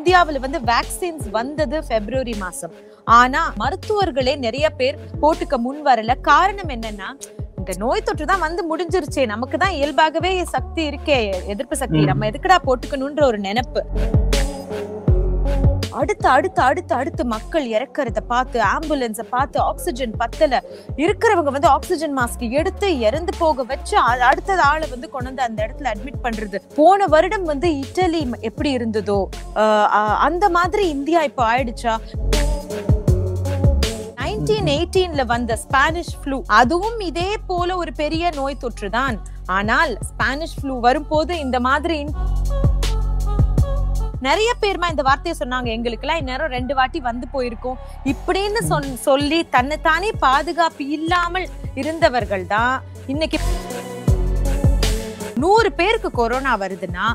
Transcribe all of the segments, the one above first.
இந்தியாவில் வந்து வேக்சின்ஸ் வந்தது பிப்ரவரி மாசம் ஆனா மருத்துவர்களே நிறைய பேர் போட்டுக்க முன் வரல காரணம் என்னன்னா இந்த நோய் தொற்று தான் வந்து முடிஞ்சிருச்சே நமக்கு தான் இயல்பாகவே சக்தி இருக்கே எதிர்ப்பு சக்தி நம்ம எதுக்குடா போட்டுக்கணும்ன்ற ஒரு நினைப்பு அடுத்து அடுத்து அடுத்து அடுத்து மக்கள் இறக்கிறத பார்த்து ஆம்புலன்ஸை பார்த்து ஆக்சிஜன் பத்தல இருக்கிறவங்க வந்து ஆக்சிஜன் மாஸ்க் எடுத்து இறந்து போக வச்சு அடுத்த ஆளை வந்து கொண்டு அந்த இடத்துல அட்மிட் பண்றது போன வருடம் வந்து இட்டலி எப்படி இருந்ததோ அந்த மாதிரி இந்தியா இப்போ ஆயிடுச்சா நைன்டீன் எயிட்டீன்ல வந்த ஸ்பானிஷ் ஃப்ளூ அதுவும் இதே போல ஒரு பெரிய நோய் தொற்று தான் ஆனால் ஸ்பானிஷ் ஃப்ளூ வரும்போது இந்த மாதிரி நிறைய பேர்மா இந்த வார்த்தையை சொன்னாங்க எங்களுக்குலாம் இந்நேரம் ரெண்டு வாட்டி வந்து போயிருக்கோம் இப்படின்னு சொல் சொல்லி தன்னைத்தானே பாதுகாப்பு இல்லாமல் இருந்தவர்கள் தான் இன்னைக்கு நூறு பேருக்கு கொரோனா வருதுன்னா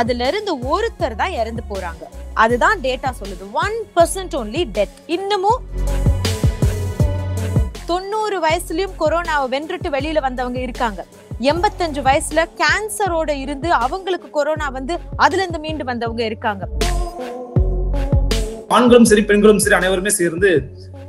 அதுல இருந்து ஒருத்தர் தான் இறந்து போறாங்க அதுதான் டேட்டா சொல்லுது ஒன் பர்சன்ட் ஓன்லி டெத் இன்னமும் ஒவ்வொரு வயசுலயும் கொரோனாவை வென்றுட்டு வெளியில வந்தவங்க இருக்காங்க எண்பத்தஞ்சு வயசுல கேன்சரோட இருந்து அவங்களுக்கு கொரோனா வந்து அதுல இருந்து மீண்டு வந்தவங்க இருக்காங்க ஆண்களும் சரி பெண்களும் சரி அனைவருமே சேர்ந்து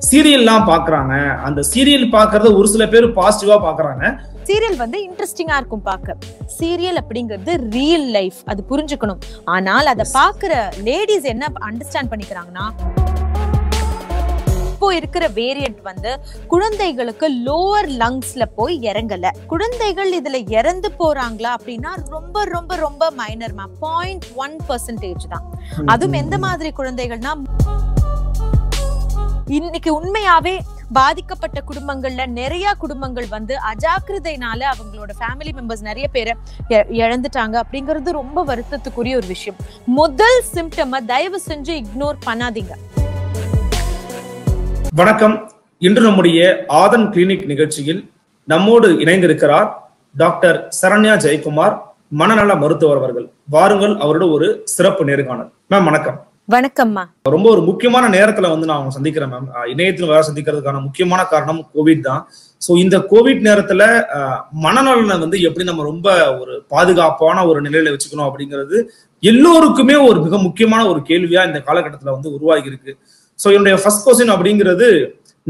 சீரியல்லாம் பாக்குறாங்க அந்த சீரியல் பாக்குறத ஒரு சில பேர் பாசிட்டிவா பாக்குறாங்க சீரியல் வந்து இன்ட்ரெஸ்டிங்கா இருக்கும் பார்க்க சீரியல் அப்படிங்கிறது ரியல் லைஃப் அது புரிஞ்சுக்கணும் ஆனால் அதை பாக்குற லேடிஸ் என்ன அண்டர்ஸ்டாண்ட் பண்ணிக்கிறாங்கன்னா இப்போ இருக்கிற வேரியன்ட் வந்து குழந்தைகளுக்கு லோவர் லங்ஸ்ல போய் இறங்கல குழந்தைகள் இதுல இறந்து போறாங்களா அப்படின்னா ரொம்ப ரொம்ப ரொம்ப minor ma'am point one percentage தான் அதுவும் எந்த மாதிரி குழந்தைகள்னா இன்னைக்கு உண்மையாவே பாதிக்கப்பட்ட குடும்பங்கள்ல நிறைய குடும்பங்கள் வந்து அஜாக்கிரதையினால அவங்களோட ஃபேமிலி மெம்பர்ஸ் நிறைய பேரை இழந்துட்டாங்க அப்படிங்கிறது ரொம்ப வருத்தத்துக்குரிய ஒரு விஷயம் முதல் சிம்டம் தயவு செஞ்சு இக்னோர் பண்ணாதீங்க வணக்கம் இன்று நம்முடைய ஆதன் கிளினிக் நிகழ்ச்சியில் நம்மோடு இணைந்திருக்கிறார் டாக்டர் சரண்யா ஜெயக்குமார் மனநல மருத்துவர் அவர்கள் வாருங்கள் அவரோட ஒரு சிறப்பு நேர்காணல் மேம் வணக்கம் வணக்கம்மா ரொம்ப ஒரு முக்கியமான நேரத்துல வந்து நான் அவங்க சந்திக்கிறேன் மேம் இணையத்தில் வேற சந்திக்கிறதுக்கான முக்கியமான காரணம் கோவிட் தான் ஸோ இந்த கோவிட் நேரத்துல மனநலனை வந்து எப்படி நம்ம ரொம்ப ஒரு பாதுகாப்பான ஒரு நிலையில வச்சுக்கணும் அப்படிங்கிறது எல்லோருக்குமே ஒரு மிக முக்கியமான ஒரு கேள்வியா இந்த காலகட்டத்துல வந்து உருவாகி இருக்கு ஸோ என்னுடைய ஃபர்ஸ்ட் கொஸ்டின் அப்படிங்கிறது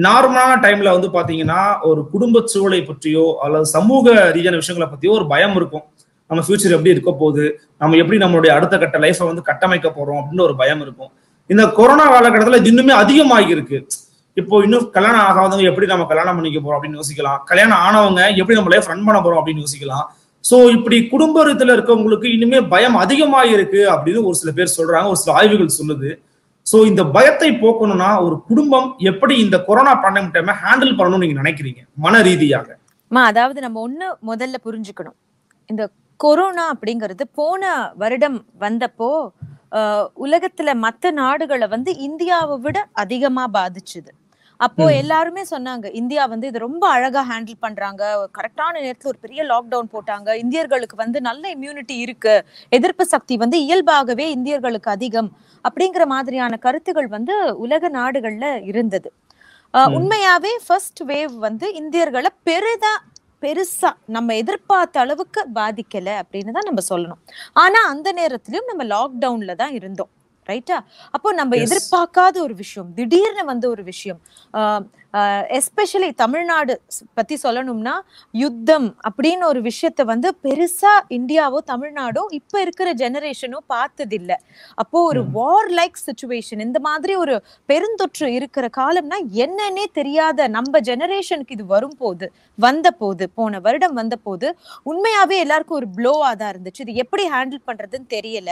நார்மலான டைம்ல வந்து பாத்தீங்கன்னா ஒரு குடும்ப சூழலை பற்றியோ அல்லது சமூக ரீதியான விஷயங்களை பற்றியோ ஒரு பயம் இருக்கும் நம்ம ஃபியூச்சர் எப்படி இருக்க போகுது நம்ம எப்படி நம்மளுடைய அடுத்த கட்ட லைஃபை வந்து கட்டமைக்க போறோம் அப்படின்னு ஒரு பயம் இருக்கும் இந்த கொரோனா காலகட்டத்தில் இன்னுமே அதிகமாகி இருக்கு இப்போ இன்னும் கல்யாணம் ஆகாதவங்க எப்படி நம்ம கல்யாணம் பண்ணிக்க போறோம் அப்படின்னு யோசிக்கலாம் கல்யாணம் ஆனவங்க எப்படி நம்ம லைஃப் ரன் பண்ண போறோம் அப்படின்னு யோசிக்கலாம் ஸோ இப்படி குடும்பத்தில் இருக்கவங்களுக்கு இனிமே பயம் அதிகமாக இருக்கு அப்படின்னு ஒரு சில பேர் சொல்றாங்க ஒரு சில ஆய்வுகள் சொல்லுது சோ இந்த பயத்தை போக்கணும்னா ஒரு குடும்பம் எப்படி இந்த கொரோனா பண்டமிக் டைம் ஹேண்டில் பண்ணணும் நீங்க நினைக்கிறீங்க மன ரீதியாக அதாவது நம்ம ஒண்ணு முதல்ல புரிஞ்சுக்கணும் இந்த கொரோனா அப்படிங்கிறது போன வருடம் வந்தப்போ உலகத்துல மற்ற நாடுகளை வந்து இந்தியாவை விட அதிகமா பாதிச்சுது அப்போ எல்லாருமே சொன்னாங்க இந்தியா வந்து இது ரொம்ப அழகா ஹேண்டில் பண்றாங்க கரெக்டான நேரத்துல ஒரு பெரிய லாக்டவுன் போட்டாங்க இந்தியர்களுக்கு வந்து நல்ல இம்யூனிட்டி இருக்கு எதிர்ப்பு சக்தி வந்து இயல்பாகவே இந்தியர்களுக்கு அதிகம் அப்படிங்கிற மாதிரியான கருத்துகள் வந்து உலக நாடுகள்ல இருந்தது உண்மையாவே ஃபர்ஸ்ட் வேவ் வந்து இந்தியர்களை பெரிதா பெருசா நம்ம எதிர்பார்த்த அளவுக்கு பாதிக்கல அப்படின்னு தான் நம்ம சொல்லணும் ஆனா அந்த நேரத்திலயும் நம்ம லாக்டவுன்ல தான் இருந்தோம் ரைட்டா அப்போ நம்ம எதிர்பார்க்காத ஒரு விஷயம் திடீர்னு வந்த ஒரு விஷயம் எஸ்பெஷலி தமிழ்நாடு பத்தி சொல்லணும்னா யுத்தம் அப்படின்னு ஒரு விஷயத்த வந்து பெருசா இந்தியாவோ தமிழ்நாடோ இப்ப இருக்கிற ஜெனரேஷனோ பார்த்ததில்ல அப்போ ஒரு வார் லைக் சுச்சுவேஷன் இந்த மாதிரி ஒரு பெருந்தொற்று இருக்கிற காலம்னா என்னன்னே தெரியாத நம்ம ஜெனரேஷனுக்கு இது வரும் போது வந்த போது போன வருடம் வந்த போது உண்மையாவே எல்லாருக்கும் ஒரு ப்ளோவா தான் இருந்துச்சு இது எப்படி ஹேண்டில் பண்றதுன்னு தெரியல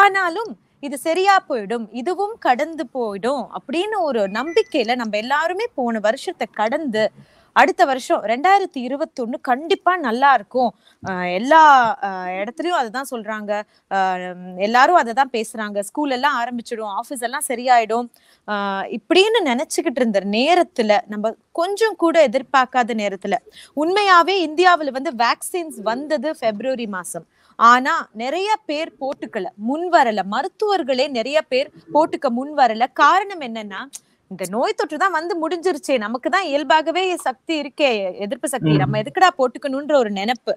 ஆனாலும் இது சரியா போயிடும் இதுவும் கடந்து போயிடும் அப்படின்னு ஒரு நம்பிக்கையில நம்ம எல்லாருமே போன வருஷத்தை கடந்து அடுத்த வருஷம் ரெண்டாயிரத்தி இருபத்தொன்னு கண்டிப்பா நல்லா இருக்கும் எல்லா இடத்துலயும் அதைதான் சொல்றாங்க எல்லாரும் அதை தான் பேசுறாங்க ஸ்கூல் எல்லாம் ஆரம்பிச்சிடும் ஆஃபீஸ் எல்லாம் சரியாயிடும் இப்படின்னு நினைச்சுக்கிட்டு இருந்த நேரத்துல நம்ம கொஞ்சம் கூட எதிர்பார்க்காத நேரத்துல உண்மையாவே இந்தியாவில் வந்து வேக்சின்ஸ் வந்தது பெப்ரவரி மாசம் ஆனா நிறைய பேர் போட்டுக்கல முன் வரல மருத்துவர்களே நிறைய பேர் போட்டுக்க முன் வரல காரணம் என்னன்னா இந்த நோய் தொற்று தான் வந்து முடிஞ்சிருச்சே நமக்கு தான் இயல்பாகவே சக்தி இருக்கே எதிர்ப்பு சக்தி நம்ம எதுக்குடா போட்டுக்கணும்ன்ற ஒரு நினைப்பு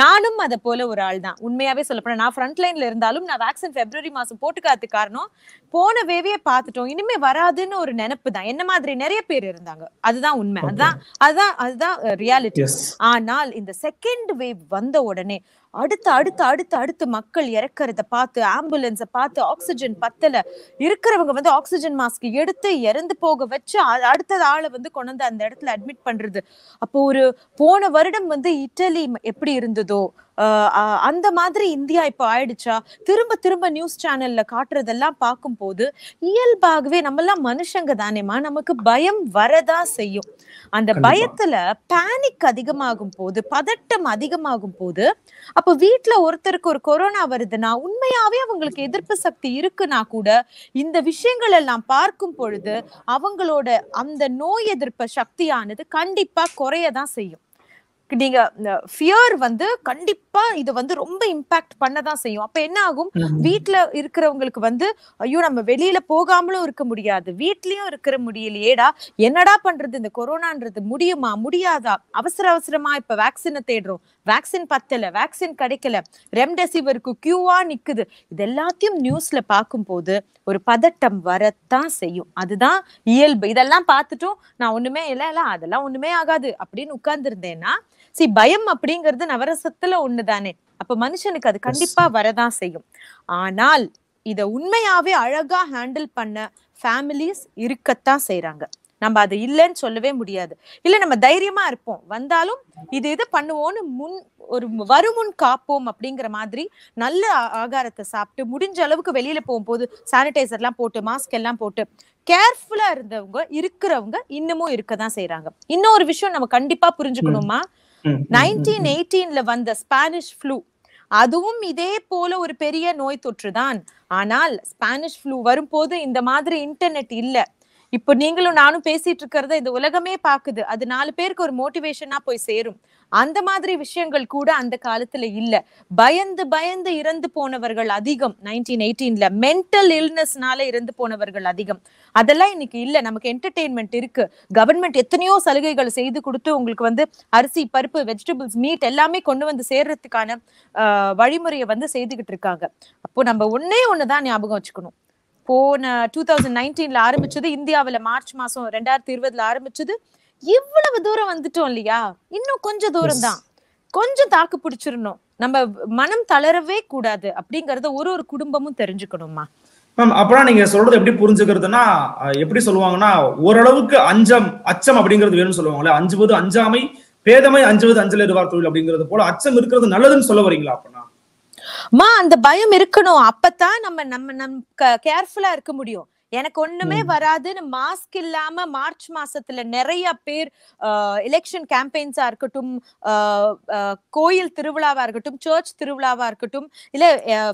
நானும் அதை போல ஒரு ஆள் தான் உண்மையாவே சொல்ல போனா நான் ஃப்ரண்ட் லைன்ல இருந்தாலும் நான் வேக்சின் பிப்ரவரி மாசம் போட்டுக்காத்து காரணம் போன வேவையே பார்த்துட்டோம் இனிமே வராதுன்னு ஒரு நினைப்பு தான் என்ன மாதிரி நிறைய பேர் இருந்தாங்க அதுதான் உண்மை அதுதான் அதுதான் அதுதான் ரியாலிட்டி ஆனால் இந்த செகண்ட் வேவ் வந்த உடனே அடுத்து அடுத்து அடுத்து அடுத்து மக்கள் இறக்கிறத பார்த்து ஆம்புலன்ஸை பார்த்து ஆக்சிஜன் பத்தல இருக்கிறவங்க வந்து ஆக்சிஜன் மாஸ்க் எடுத்து இறந்து போக வச்சு அடுத்த ஆளை வந்து கொண்டு அந்த இடத்துல அட்மிட் பண்றது அப்போ ஒரு போன வருடம் வந்து இட்டலி எப்படி இருந்ததோ அந்த மாதிரி இந்தியா இப்போ ஆயிடுச்சா திரும்ப திரும்ப நியூஸ் சேனல்ல காட்டுறதெல்லாம் பார்க்கும்போது இயல்பாகவே நம்மெல்லாம் மனுஷங்க தானேமா நமக்கு பயம் வரதா செய்யும் அந்த பயத்துல பேனிக் அதிகமாகும் போது பதட்டம் அதிகமாகும் போது அப்போ வீட்டுல ஒருத்தருக்கு ஒரு கொரோனா வருதுன்னா உண்மையாவே அவங்களுக்கு எதிர்ப்பு சக்தி இருக்குன்னா கூட இந்த விஷயங்கள் எல்லாம் பார்க்கும் பொழுது அவங்களோட அந்த நோய் எதிர்ப்பு சக்தியானது கண்டிப்பா குறையதான் செய்யும் நீங்க ஃபியர் வந்து கண்டிப்பா இது வந்து ரொம்ப இம்பாக்ட் பண்ணதான் செய்யும் அப்ப என்ன ஆகும் வீட்டுல இருக்கிறவங்களுக்கு வந்து ஐயோ நம்ம வெளியில போகாமலும் இருக்க முடியாது வீட்லயும் இருக்கிற முடியலையேடா என்னடா பண்றது இந்த கொரோனான்றது முடியுமா முடியாதா அவசர அவசரமா இப்ப வேக்சினை தேடுறோம் வேக்சின் பத்தல வேக்சின் கிடைக்கல ரெம்டெசிவருக்கு கியூவா நிக்குது இது எல்லாத்தையும் பார்க்கும் பார்க்கும்போது ஒரு பதட்டம் வரத்தான் செய்யும் அதுதான் இயல்பு இதெல்லாம் பார்த்துட்டும் நான் ஒண்ணுமே இல்லை இல்லை அதெல்லாம் ஒண்ணுமே ஆகாது அப்படின்னு உட்கார்ந்துருந்தேன்னா சி பயம் அப்படிங்கிறது நவரசத்துல ஒண்ணுதானே அப்ப மனுஷனுக்கு அது கண்டிப்பா வரதான் செய்யும் ஆனால் இத உண்மையாவே அழகா ஹேண்டில் பண்ண ஃபேமிலிஸ் இருக்கத்தான் செய்யறாங்க நம்ம அது இல்லைன்னு சொல்லவே முடியாது இல்ல நம்ம தைரியமா இருப்போம் வந்தாலும் இது இது பண்ணுவோம்னு முன் ஒரு வருமுன் காப்போம் அப்படிங்கிற மாதிரி நல்ல ஆகாரத்தை சாப்பிட்டு முடிஞ்ச அளவுக்கு வெளியில போகும்போது சானிடைசர் எல்லாம் போட்டு மாஸ்க் எல்லாம் போட்டு கேர்ஃபுல்லா இருந்தவங்க இருக்கிறவங்க இன்னமும் இருக்கதான் செய்யறாங்க இன்னொரு விஷயம் நம்ம கண்டிப்பா புரிஞ்சுக்கணுமா நைன்டீன் எயிட்டீன்ல வந்த ஸ்பானிஷ் ஃப்ளூ அதுவும் இதே போல ஒரு பெரிய நோய் தொற்று தான் ஆனால் ஸ்பானிஷ் ஃப்ளூ வரும்போது இந்த மாதிரி இன்டர்நெட் இல்ல இப்போ நீங்களும் நானும் பேசிட்டு இருக்கிறத இந்த உலகமே பாக்குது அது நாலு பேருக்கு ஒரு மோட்டிவேஷனா போய் சேரும் அந்த மாதிரி விஷயங்கள் கூட அந்த காலத்துல இல்ல பயந்து பயந்து இறந்து போனவர்கள் அதிகம் நைன்டீன் எயிட்டீன்ல மென்டல் இல்னஸ்னால இறந்து போனவர்கள் அதிகம் அதெல்லாம் இன்னைக்கு இல்ல நமக்கு என்டர்டெயின்மெண்ட் இருக்கு கவர்மெண்ட் எத்தனையோ சலுகைகள் செய்து கொடுத்து உங்களுக்கு வந்து அரிசி பருப்பு வெஜிடபிள்ஸ் மீட் எல்லாமே கொண்டு வந்து சேர்றதுக்கான வழிமுறையை வந்து செய்துகிட்டு இருக்காங்க அப்போ நம்ம ஒன்னே ஒண்ணுதான் ஞாபகம் வச்சுக்கணும் போன டூ தௌசண்ட் நைன்டீன்ல ஆரம்பிச்சது இந்தியாவில மார்ச் மாசம் ரெண்டாயிரத்தி இருபதுல ஆரம்பிச்சது இவ்வளவு தூரம் வந்துட்டோம் இல்லையா இன்னும் கொஞ்சம் தூரம் தான் கொஞ்சம் தாக்கு பிடிச்சிடணும் நம்ம மனம் தளரவே கூடாது அப்படிங்கறத ஒரு ஒரு குடும்பமும் தெரிஞ்சுக்கணுமா மேம் அப்புறம் நீங்க சொல்றது எப்படி புரிஞ்சுக்கிறதுனா எப்படி சொல்லுவாங்கன்னா ஓரளவுக்கு அஞ்சம் அச்சம் அப்படிங்கிறது வேணும்னு சொல்லுவாங்களே அஞ்சுவது அஞ்சாமை பேதமை அஞ்சுவது அஞ்சல் இருவார் தொழில் அப்படிங்கறது போல அச்சம் இருக்கிறது நல்லதுன்னு சொல்ல வரீங்களா அப்படின்னா மா அந்த பயம் இருக்கணும் அப்பதான் நம்ம நம்ம நம் கேர்ஃபுல்லா இருக்க முடியும் எனக்கு ஒண்ணுமே வராதுன்னு மாஸ்க் இல்லாம மார்ச் மாசத்துல நிறைய பேர் எலெக்ஷன் கேம்பெயின்ஸா இருக்கட்டும் கோயில் திருவிழாவா இருக்கட்டும் சர்ச் திருவிழாவா இருக்கட்டும் இல்ல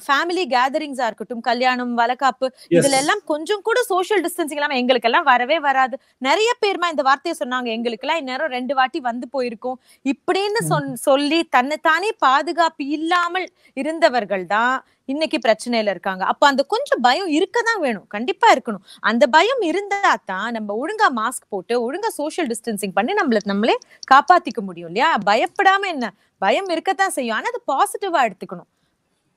ஃபேமிலி கேதரிங்ஸா இருக்கட்டும் கல்யாணம் வளக்காப்பு இதுல எல்லாம் கொஞ்சம் கூட சோசியல் டிஸ்டன்சிங் இல்லாம எங்களுக்கு எல்லாம் வரவே வராது நிறைய பேர்மா இந்த வார்த்தையை சொன்னாங்க எங்களுக்கு எல்லாம் இந்நேரம் ரெண்டு வாட்டி வந்து போயிருக்கோம் இப்படின்னு சொல்லி தன்னைத்தானே பாதுகாப்பு இல்லாமல் இருந்தவர்கள் தான் இன்னைக்கு பிரச்சனையில இருக்காங்க அப்ப அந்த கொஞ்சம் பயம் இருக்க தான் வேணும் கண்டிப்பா இருக்கணும் அந்த பயம் இருந்தா தான் நம்ம ஒழுங்கா மாஸ்க் போட்டு ஒழுங்கா சோசியல் டிஸ்டன்சிங் பண்ணி நம்மள நம்மளே காப்பாத்திக்க முடியும் இல்லையா பயப்படாம என்ன பயம் இருக்கத்தான் செய்யும் ஆனா அது பாசிட்டிவா எடுத்துக்கணும்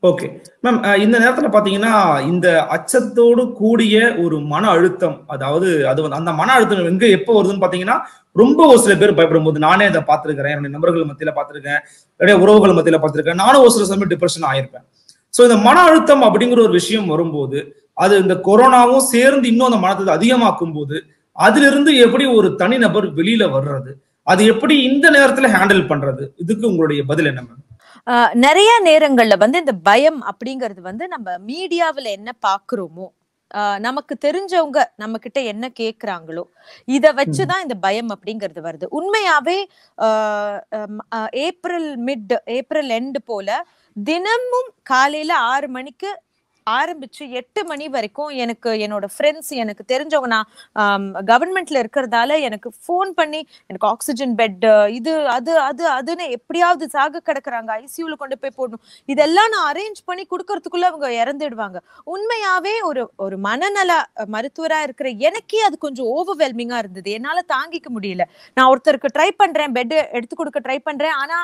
ஓகே மேம் இந்த நேரத்தில் பார்த்தீங்கன்னா இந்த அச்சத்தோடு கூடிய ஒரு மன அழுத்தம் அதாவது அது வந்து அந்த மன அழுத்தம் எங்க எப்போ வருதுன்னு பார்த்தீங்கன்னா ரொம்ப ஒரு சில பேர் பயப்படும் போது நானே அதை பார்த்துருக்கிறேன் என்னுடைய நண்பர்கள் மத்தியில் பார்த்துருக்கேன் என்னுடைய உறவுகள் மத்தியில் பார்த்துருக்கேன் நானும் ஒரு சில சமயம் டிப்ரெஷன் ஆயிருப்பேன் ஸோ இந்த மன அழுத்தம் அப்படிங்கிற ஒரு விஷயம் வரும்போது அது இந்த கொரோனாவும் சேர்ந்து இன்னும் அந்த மனத்தை அதிகமாக்கும் போது அதிலிருந்து எப்படி ஒரு தனிநபர் வெளியில வர்றது அது எப்படி இந்த நேரத்துல ஹேண்டில் பண்றது இதுக்கு உங்களுடைய பதில் என்ன மேம் நிறைய நேரங்கள்ல வந்து இந்த பயம் அப்படிங்கிறது வந்து நம்ம மீடியாவில் என்ன பாக்குறோமோ நமக்கு தெரிஞ்சவங்க நம்ம கிட்ட என்ன கேக்குறாங்களோ இத வச்சுதான் இந்த பயம் அப்படிங்கிறது வருது உண்மையாவே ஏப்ரல் மிட் ஏப்ரல் எண்டு போல தினமும் காலையில ஆறு மணிக்கு ஆரம்பிச்சு எட்டு மணி வரைக்கும் எனக்கு என்னோட ஃப்ரெண்ட்ஸ் எனக்கு தெரிஞ்சவங்க நான் கவர்மெண்ட்ல இருக்கிறதால எனக்கு ஃபோன் பண்ணி எனக்கு ஆக்சிஜன் பெட் இது அது அது அதுன்னு எப்படியாவது சாக கிடக்குறாங்க ஐசியூல கொண்டு போய் போடணும் இதெல்லாம் நான் அரேஞ்ச் பண்ணி கொடுக்கறதுக்குள்ள அவங்க இறந்துடுவாங்க உண்மையாவே ஒரு ஒரு மனநல மருத்துவரா இருக்கிற எனக்கே அது கொஞ்சம் ஓவர்வெல்மிங்கா இருந்தது என்னால தாங்கிக்க முடியல நான் ஒருத்தருக்கு ட்ரை பண்றேன் பெட் எடுத்து கொடுக்க ட்ரை பண்றேன் ஆனா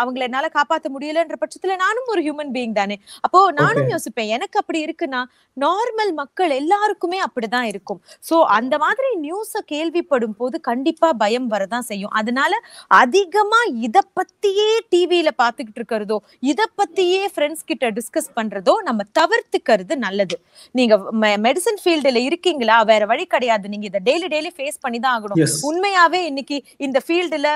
அவங்களை என்னால காப்பாற்ற முடியலன்ற பட்சத்துல நானும் ஒரு ஹியூமன் பீயிங் தானே அப்போ நானும் யோசிப்பேன் எனக்கு அப்படி இருக்குன்னா நார்மல் மக்கள் எல்லாருக்குமே அப்படிதான் இருக்கும் சோ அந்த மாதிரி நியூஸ கேள்விப்படும் போது கண்டிப்பா பயம் வரதான் செய்யும் அதனால அதிகமா இத பத்தியே டிவியில பாத்துக்கிட்டு இருக்கிறதோ இத பத்தியே ஃப்ரெண்ட்ஸ் கிட்ட டிஸ்கஸ் பண்றதோ நம்ம தவிர்த்துக்கிறது நல்லது நீங்க மெடிசன் ஃபீல்டுல இருக்கீங்களா வேற வழி கிடையாது நீங்க இதை டெய்லி டெய்லி ஃபேஸ் பண்ணி தான் ஆகணும் உண்மையாவே இன்னைக்கு இந்த ஃபீல்டுல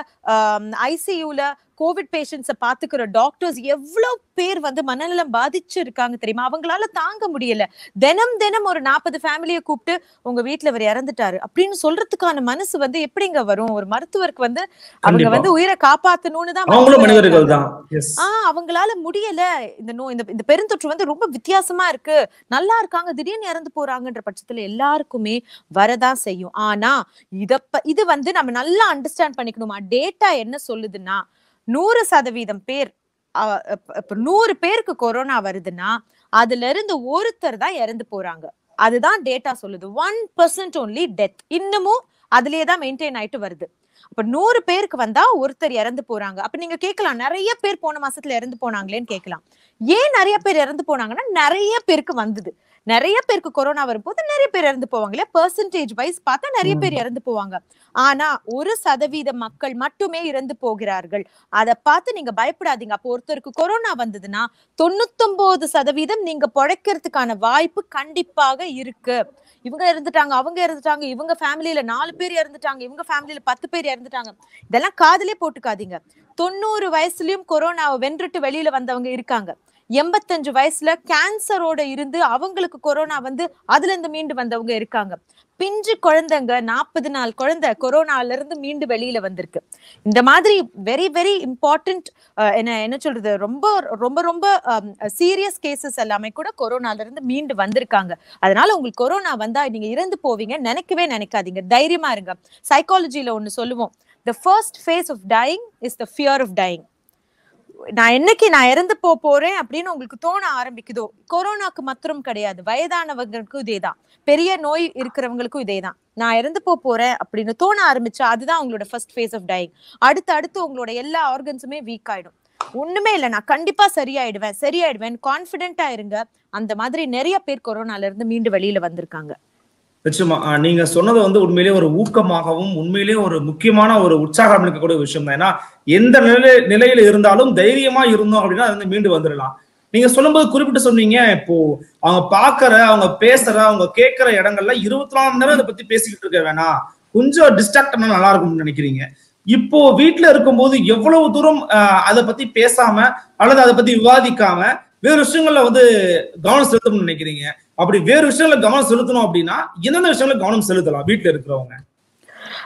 ஐசியூல கோவிட் பேஷண்ட்ஸை பாத்துக்கிற டாக்டர்ஸ் எவ்வளவு பேர் வந்து மனநலம் பாதிச்சு இருக்காங்க தெரியுமா அவங்களால தாங்க முடியல தினம் தினம் ஒரு நாற்பது ஃபேமிலியை கூப்பிட்டு உங்க வீட்டுல அவர் இறந்துட்டாரு அப்படின்னு சொல்றதுக்கான மனசு வந்து எப்படிங்க வரும் ஒரு மருத்துவருக்கு வந்து அவங்க வந்து உயிரை காப்பாத்தணும்னு தான் ஆஹ் அவங்களால முடியல இந்த நோய் இந்த பெருந்தொற்று வந்து ரொம்ப வித்தியாசமா இருக்கு நல்லா இருக்காங்க திடீர்னு இறந்து போறாங்கன்ற பட்சத்துல எல்லாருக்குமே வரதான் செய்யும் ஆனா இத இது வந்து நம்ம நல்லா அண்டர்ஸ்டாண்ட் பண்ணிக்கணுமா டேட்டா என்ன சொல்லுதுன்னா நூறு சதவீதம் பேர் நூறு பேருக்கு கொரோனா வருதுன்னா அதுல இருந்து ஒருத்தர் தான் இறந்து போறாங்க அதுதான் டேட்டா சொல்லுது ஒன் பர்சன்ட் ஓன்லி டெத் இன்னமும் அதுலயே தான் மெயின்டைன் ஆயிட்டு வருது அப்ப நூறு பேருக்கு வந்தா ஒருத்தர் இறந்து போறாங்க அப்ப நீங்க கேட்கலாம் நிறைய பேர் போன மாசத்துல இறந்து போனாங்களேன்னு கேட்கலாம் ஏன் நிறைய பேர் இறந்து போனாங்கன்னா நிறைய பேருக்கு வந்தது நிறைய பேருக்கு கொரோனா வரும்போது நிறைய பேர் இறந்து போவாங்க இல்லையா பெர்சன்டேஜ் வைஸ் பார்த்தா நிறைய பேர் இறந்து போவாங்க ஆனா ஒரு சதவீத மக்கள் மட்டுமே இறந்து போகிறார்கள் அதை பார்த்து நீங்க பயப்படாதீங்க அப்போ ஒருத்தருக்கு கொரோனா வந்ததுன்னா தொண்ணூத்தொன்பது சதவீதம் நீங்க பொழைக்கிறதுக்கான வாய்ப்பு கண்டிப்பாக இருக்கு இவங்க இறந்துட்டாங்க அவங்க இறந்துட்டாங்க இவங்க ஃபேமிலியில நாலு பேர் இறந்துட்டாங்க இவங்க ஃபேமிலியில பத்து பேர் இறந்துட்டாங்க இதெல்லாம் காதலே போட்டுக்காதீங்க தொண்ணூறு வயசுலயும் கொரோனாவை வென்றுட்டு வெளியில வந்தவங்க இருக்காங்க எண்பத்தஞ்சு வயசுல கேன்சரோட இருந்து அவங்களுக்கு கொரோனா வந்து அதுல இருந்து மீண்டு வந்தவங்க இருக்காங்க பிஞ்சு குழந்தைங்க நாற்பது நாள் குழந்தை கொரோனால இருந்து மீண்டு வெளியில வந்திருக்கு இந்த மாதிரி வெரி வெரி இம்பார்ட்டன்ட் என்ன என்ன சொல்றது ரொம்ப ரொம்ப ரொம்ப சீரியஸ் கேசஸ் எல்லாமே கூட கொரோனால இருந்து மீண்டு வந்திருக்காங்க அதனால உங்களுக்கு கொரோனா வந்தா நீங்க இறந்து போவீங்க நினைக்கவே நினைக்காதீங்க தைரியமா இருங்க சைக்காலஜில ஒன்னு சொல்லுவோம் the first phase of dying is the fear of dying நான் என்னைக்கு நான் இறந்து போக போறேன் அப்படின்னு உங்களுக்கு தோண ஆரம்பிக்குதோ கொரோனாக்கு மாத்திரம் கிடையாது வயதானவங்களுக்கும் இதேதான் பெரிய நோய் இருக்கிறவங்களுக்கும் இதேதான் நான் இறந்து போக போறேன் அப்படின்னு தோண ஆரம்பிச்சா அதுதான் உங்களோட ஃபர்ஸ்ட் ஃபேஸ் ஆஃப் டயிங் அடுத்து அடுத்து உங்களோட எல்லா ஆர்கன்ஸுமே வீக் ஆயிடும் ஒண்ணுமே இல்லை நான் கண்டிப்பா சரியாயிடுவேன் சரியாயிடுவேன் கான்பிடென்டா இருங்க அந்த மாதிரி நிறைய பேர் கொரோனால இருந்து மீண்டு வெளியில வந்திருக்காங்க நிச்சயமா நீங்க சொன்னது வந்து உண்மையிலே ஒரு ஊக்கமாகவும் உண்மையிலே ஒரு முக்கியமான ஒரு உற்சாகம் இருக்கக்கூடிய விஷயம் தான் ஏன்னா எந்த நிலை நிலையில இருந்தாலும் தைரியமா இருந்தோம் அப்படின்னா அது வந்து மீண்டு வந்துடலாம் நீங்க சொல்லும்போது குறிப்பிட்டு சொன்னீங்க இப்போ அவங்க பாக்குற அவங்க பேசுற அவங்க கேட்கற இடங்கள்ல இருபத்தி நாலு நேரம் அதை பத்தி பேசிக்கிட்டு இருக்க வேணாம் கொஞ்சம் டிஸ்ட்ராக்ட் பண்ணா நல்லா இருக்கும்னு நினைக்கிறீங்க இப்போ வீட்டுல இருக்கும்போது எவ்வளவு தூரம் அதை பத்தி பேசாம அல்லது அதை பத்தி விவாதிக்காம வேறு விஷயங்கள்ல வந்து கவனம் செலுத்தணும்னு நினைக்கிறீங்க அப்படி வேறு விஷயங்கள கவனம் செலுத்தணும் அப்படின்னா என்னென்ன விஷயங்கள கவனம் செலுத்தலாம் வீட்டுல இருக்கிறவங்க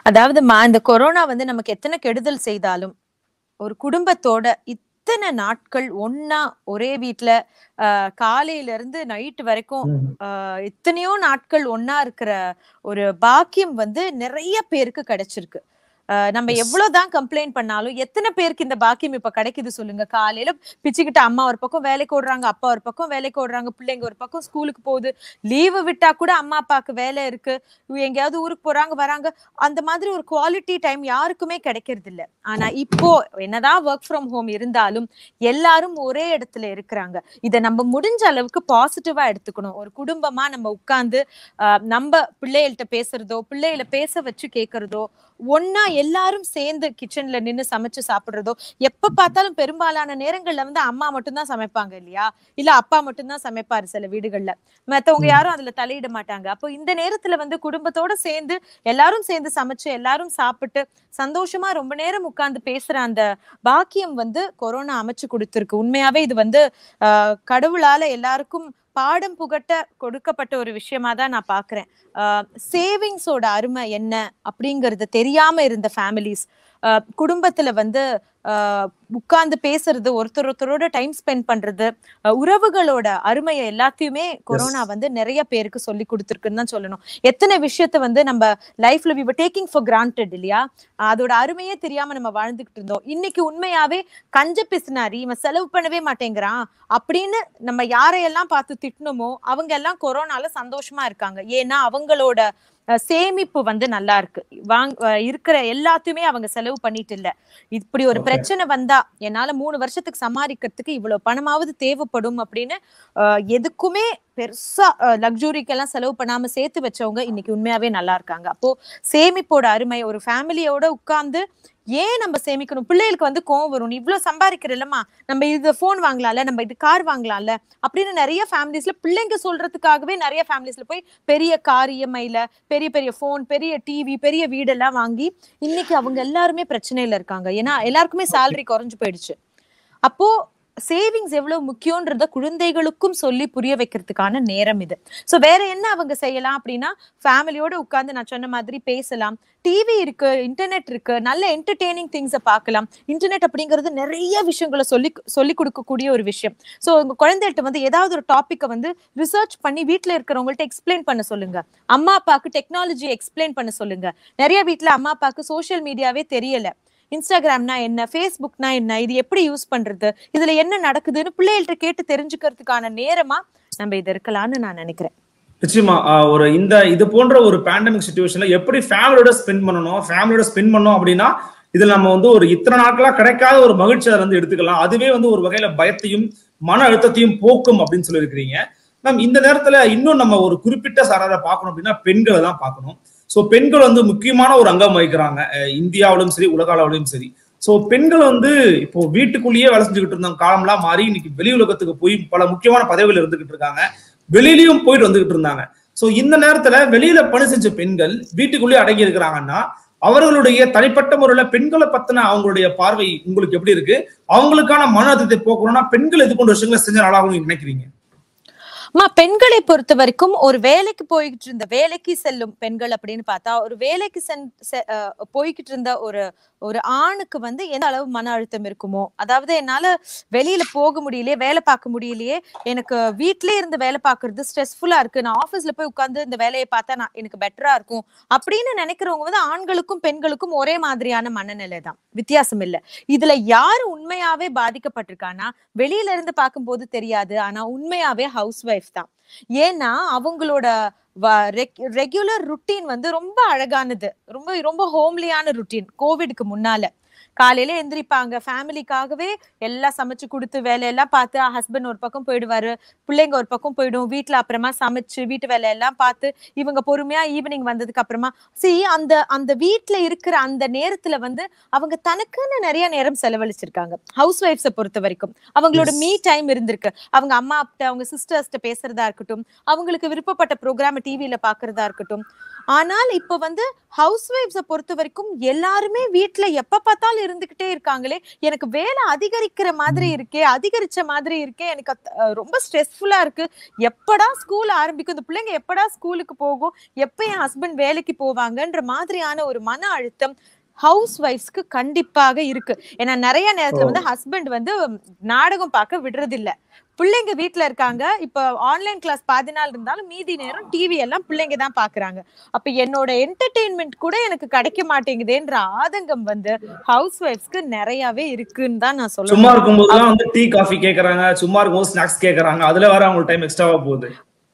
அதாவது இந்த கொரோனா வந்து நமக்கு எத்தனை கெடுதல் செய்தாலும் ஒரு குடும்பத்தோட இத்தனை நாட்கள் ஒன்னா ஒரே வீட்டுல காலையில இருந்து நைட் வரைக்கும் எத்தனையோ நாட்கள் ஒன்னா இருக்கிற ஒரு பாக்கியம் வந்து நிறைய பேருக்கு கிடைச்சிருக்கு நம்ம எவ்வளவுதான் கம்ப்ளைண்ட் பண்ணாலும் எத்தனை பேருக்கு இந்த பாக்கியம் இப்ப கிடைக்குது சொல்லுங்க காலையில பிச்சுக்கிட்ட அம்மா ஒரு பக்கம் வேலைக்கு ஓடுறாங்க அப்பா ஒரு பக்கம் வேலைக்கு ஓடுறாங்க பிள்ளைங்க ஒரு பக்கம் ஸ்கூலுக்கு போகுது லீவு விட்டா கூட அம்மா அப்பாவுக்கு வேலை இருக்கு எங்கேயாவது ஊருக்கு போறாங்க வராங்க அந்த மாதிரி ஒரு குவாலிட்டி டைம் யாருக்குமே கிடைக்கிறது இல்ல ஆனா இப்போ என்னதான் ஒர்க் ஃப்ரம் ஹோம் இருந்தாலும் எல்லாரும் ஒரே இடத்துல இருக்கிறாங்க இதை நம்ம முடிஞ்ச அளவுக்கு பாசிட்டிவா எடுத்துக்கணும் ஒரு குடும்பமா நம்ம உட்கார்ந்து நம்ம பிள்ளைகள்கிட்ட பேசுறதோ பிள்ளைகளை பேச வச்சு கேட்கறதோ ஒன்னா எல்லாரும் சேர்ந்து கிச்சன்ல நின்று சமைச்சு சாப்பிடுறதோ எப்ப பார்த்தாலும் பெரும்பாலான நேரங்கள்ல வந்து அம்மா மட்டும்தான் சமைப்பாங்க இல்லையா இல்ல அப்பா மட்டும்தான் சமைப்பாரு சில வீடுகள்ல மத்தவங்க யாரும் அதுல தலையிட மாட்டாங்க அப்போ இந்த நேரத்துல வந்து குடும்பத்தோட சேர்ந்து எல்லாரும் சேர்ந்து சமைச்சு எல்லாரும் சாப்பிட்டு சந்தோஷமா ரொம்ப நேரம் உட்கார்ந்து பேசுற அந்த பாக்கியம் வந்து கொரோனா அமைச்சு கொடுத்துருக்கு உண்மையாவே இது வந்து கடவுளால எல்லாருக்கும் பாடம் புகட்ட கொடுக்கப்பட்ட ஒரு விஷயமா தான் நான் பாக்குறேன் சேவிங்ஸோட அருமை என்ன அப்படிங்கறது தெரியாம இருந்த ஃபேமிலிஸ் குடும்பத்துல வந்து உட்கார்ந்து பேசுறது ஒருத்தர் ஒருத்தரோட டைம் ஸ்பெண்ட் பண்றது உறவுகளோட அருமையை எல்லாத்தையுமே கொரோனா வந்து நிறைய பேருக்கு சொல்லி கொடுத்துருக்குன்னு தான் சொல்லணும் எத்தனை விஷயத்த வந்து நம்ம லைஃப்ல வி டேக்கிங் ஃபார் கிராண்டட் இல்லையா அதோட அருமையே தெரியாம நம்ம வாழ்ந்துகிட்டு இருந்தோம் இன்னைக்கு உண்மையாவே கஞ்ச பிசினாரி இவன் செலவு பண்ணவே மாட்டேங்கிறான் அப்படின்னு நம்ம யாரையெல்லாம் பார்த்து திட்டணுமோ அவங்க எல்லாம் கொரோனால சந்தோஷமா இருக்காங்க ஏன்னா அவங்களோட சேமிப்பு வந்து நல்லா இருக்கு வாங் இருக்கிற எல்லாத்தையுமே அவங்க செலவு பண்ணிட்டு இல்ல இப்படி ஒரு பிரச்சனை வந்தா என்னால மூணு வருஷத்துக்கு சமாளிக்கிறதுக்கு இவ்வளவு பணமாவது தேவைப்படும் அப்படின்னு எதுக்குமே பெருசா லக்ஸூரிக்கெல்லாம் செலவு பண்ணாம சேர்த்து வச்சவங்க இன்னைக்கு உண்மையாவே நல்லா இருக்காங்க அப்போ சேமிப்போட அருமை ஒரு ஃபேமிலியோட உட்கார்ந்து ஏன் நம்ம சேமிக்கணும் பிள்ளைகளுக்கு வந்து கோவம் வரும் இவ்வளவு சம்பாதிக்கிற நம்ம இது போன் வாங்கலாம்ல நம்ம இது கார் வாங்கலாம்ல அப்படின்னு நிறைய ஃபேமிலிஸ்ல பிள்ளைங்க சொல்றதுக்காகவே நிறைய ஃபேமிலிஸ்ல போய் பெரிய கார் இஎம்ஐல e பெரிய பெரிய போன் பெரிய டிவி பெரிய வீடெல்லாம் வாங்கி இன்னைக்கு அவங்க எல்லாருமே பிரச்சனையில இருக்காங்க ஏன்னா எல்லாருக்குமே சேலரி குறைஞ்சு போயிடுச்சு அப்போ சேவிங்ஸ் எவ்வளவு முக்கியன்றத குழந்தைகளுக்கும் சொல்லி புரிய வைக்கிறதுக்கான நேரம் இது ஸோ வேற என்ன அவங்க செய்யலாம் அப்படின்னா ஃபேமிலியோட உட்காந்து நான் சொன்ன மாதிரி பேசலாம் டிவி இருக்கு இன்டர்நெட் இருக்கு நல்ல என்டர்டெய்னிங் திங்ஸை பார்க்கலாம் இன்டர்நெட் அப்படிங்கிறது நிறைய விஷயங்களை சொல்லி சொல்லி கொடுக்கக்கூடிய ஒரு விஷயம் ஸோ உங்க குழந்தைகிட்ட வந்து ஏதாவது ஒரு டாப்பிக்கை வந்து ரிசர்ச் பண்ணி வீட்டில் இருக்கிறவங்கள்ட்ட எக்ஸ்பிளைன் பண்ண சொல்லுங்க அம்மா அப்பாவுக்கு டெக்னாலஜி எக்ஸ்பிளைன் பண்ண சொல்லுங்க நிறைய வீட்டில் அம்மா அப்பாவுக்கு சோஷியல் மீடியாவே தெரியலை இன்ஸ்டாகிராம்னா என்ன ஃபேஸ்புக்னா என்ன இது எப்படி யூஸ் பண்றது இதுல என்ன நடக்குதுன்னு பிள்ளைகள்கிட்ட கேட்டு தெரிஞ்சுக்கிறதுக்கான நேரமா நம்ம இது இருக்கலாம்னு நான் நினைக்கிறேன் நிச்சயமா ஒரு இந்த இது போன்ற ஒரு பேண்டமிக் சுச்சுவேஷன்ல எப்படி ஃபேமிலியோட ஸ்பெண்ட் பண்ணணும் ஃபேமிலியோட ஸ்பெண்ட் பண்ணணும் அப்படின்னா இதுல நம்ம வந்து ஒரு இத்தனை நாட்களா கிடைக்காத ஒரு மகிழ்ச்சியை வந்து எடுத்துக்கலாம் அதுவே வந்து ஒரு வகையில பயத்தையும் மன அழுத்தத்தையும் போக்கும் அப்படின்னு சொல்லியிருக்கிறீங்க மேம் இந்த நேரத்துல இன்னும் நம்ம ஒரு குறிப்பிட்ட சாராரை பார்க்கணும் அப்படின்னா பெண்களை தான் பார்க்கணும் ஸோ பெண்கள் வந்து முக்கியமான ஒரு அங்கம் வகிக்கிறாங்க இந்தியாவிலும் சரி உலக அளவிலும் சரி ஸோ பெண்கள் வந்து இப்போ வீட்டுக்குள்ளேயே வேலை செஞ்சுக்கிட்டு இருந்தாங்க காலம்லாம் மாறி இன்னைக்கு வெளி உலகத்துக்கு போய் பல முக்கியமான பதவிகள் இருந்துகிட்டு இருக்காங்க வெளியிலயும் போயிட்டு வந்துகிட்டு இருந்தாங்க ஸோ இந்த நேரத்துல வெளியில பணி செஞ்ச பெண்கள் வீட்டுக்குள்ளேயே அடங்கி இருக்கிறாங்கன்னா அவர்களுடைய தனிப்பட்ட முறையில பெண்களை பத்தின அவங்களுடைய பார்வை உங்களுக்கு எப்படி இருக்கு அவங்களுக்கான மன அழுத்தத்தை போக்கணும்னா பெண்கள் எது போன்ற விஷயங்களை செஞ்ச நாளாகவும் நினைக்கிறீங்க அம்மா பெண்களை பொறுத்த வரைக்கும் ஒரு வேலைக்கு போய்கிட்டு இருந்த வேலைக்கு செல்லும் பெண்கள் அப்படின்னு பார்த்தா ஒரு வேலைக்கு சென் போய்கிட்டு இருந்த ஒரு ஒரு ஆணுக்கு வந்து எந்த அளவு மன அழுத்தம் இருக்குமோ அதாவது என்னால வெளியில போக முடியலையே வேலை பார்க்க முடியலையே எனக்கு வீட்லயே இருந்து வேலை பார்க்கறது ஸ்ட்ரெஸ்ஃபுல்லா இருக்கு நான் ஆஃபீஸ்ல போய் உட்காந்து இந்த வேலையை பார்த்தா நான் எனக்கு பெட்டரா இருக்கும் அப்படின்னு நினைக்கிறவங்க வந்து ஆண்களுக்கும் பெண்களுக்கும் ஒரே மாதிரியான மனநிலை தான் வித்தியாசம் இல்லை இதுல யாரு உண்மையாவே பாதிக்கப்பட்டிருக்கானா வெளியில இருந்து பார்க்கும்போது தெரியாது ஆனா உண்மையாவே ஹவுஸ் ஒய்ஃப் லைஃப் தான் ஏன்னா அவங்களோட ரெகுலர் ருட்டீன் வந்து ரொம்ப அழகானது ரொம்ப ரொம்ப ஹோம்லியான ருட்டீன் கோவிடுக்கு முன்னால காலையில எந்திரிப்பாங்க ஃபேமிலிக்காகவே எல்லாம் சமைச்சு கொடுத்து வேலையெல்லாம் பார்த்து ஹஸ்பண்ட் ஒரு பக்கம் போயிடுவாரு பிள்ளைங்க ஒரு பக்கம் போயிடும் வீட்டுல அப்புறமா சமைச்சு வீட்டு வேலையெல்லாம் பார்த்து இவங்க பொறுமையா ஈவினிங் வந்ததுக்கு அப்புறமா சி அந்த அந்த வீட்டுல இருக்கிற அந்த நேரத்துல வந்து அவங்க தனக்குன்னு நிறைய நேரம் செலவழிச்சிருக்காங்க ஹவுஸ் ஒய்ஃப்ஸ பொறுத்த வரைக்கும் அவங்களோட மீ டைம் இருந்திருக்கு அவங்க அம்மா அப்பிட்ட அவங்க சிஸ்டர்ஸ்ட்ட பேசுறதா இருக்கட்டும் அவங்களுக்கு விருப்பப்பட்ட ப்ரோக்ராம் டிவியில பாக்குறதா இருக்கட்டும் ஆனால் இப்ப வந்து ஹவுஸ் ஒய்ஃப்ஸ பொறுத்த வரைக்கும் எல்லாருமே வீட்டுல எப்ப பார்த்தாலும் இருந்துகிட்டே இருக்காங்களே எனக்கு வேலை அதிகரிக்கிற மாதிரி இருக்கே அதிகரிச்ச மாதிரி இருக்கே எனக்கு ரொம்ப ஸ்ட்ரெஸ்ஃபுல்லா இருக்கு எப்படா ஸ்கூல் ஆரம்பிக்கும் இந்த பிள்ளைங்க எப்படா ஸ்கூலுக்கு போகும் எப்ப என் ஹஸ்பண்ட் வேலைக்கு போவாங்கன்ற மாதிரியான ஒரு மன அழுத்தம் ஹவுஸ் ஒய்ஃப்ஸ்க்கு கண்டிப்பாக இருக்கு ஏன்னா நிறைய நேரத்துல வந்து ஹஸ்பண்ட் வந்து நாடகம் பார்க்க விடுறதில்லை பிள்ளைங்க வீட்டுல இருக்காங்க இப்ப ஆன்லைன் கிளாஸ் பாதி நாள் இருந்தாலும் மீதி நேரம் டிவி எல்லாம் பிள்ளைங்க தான் பாக்குறாங்க அப்ப என்னோட என்டர்டெயின்மெண்ட் கூட எனக்கு கிடைக்க மாட்டேங்குதுன்ற ஆதங்கம் வந்து ஹவுஸ் ஒய்ஃப்ஸ்க்கு நிறையவே இருக்குன்னு தான் நான் சொல்லுவேன் சும்மா இருக்கும்போது வந்து டீ காஃபி கேக்குறாங்க சும்மா இருக்கும்போது ஸ்நாக்ஸ் கேக்குறாங்க அதுல வேற அவங்க டைம் எக்ஸ்ட்ராவா போகுது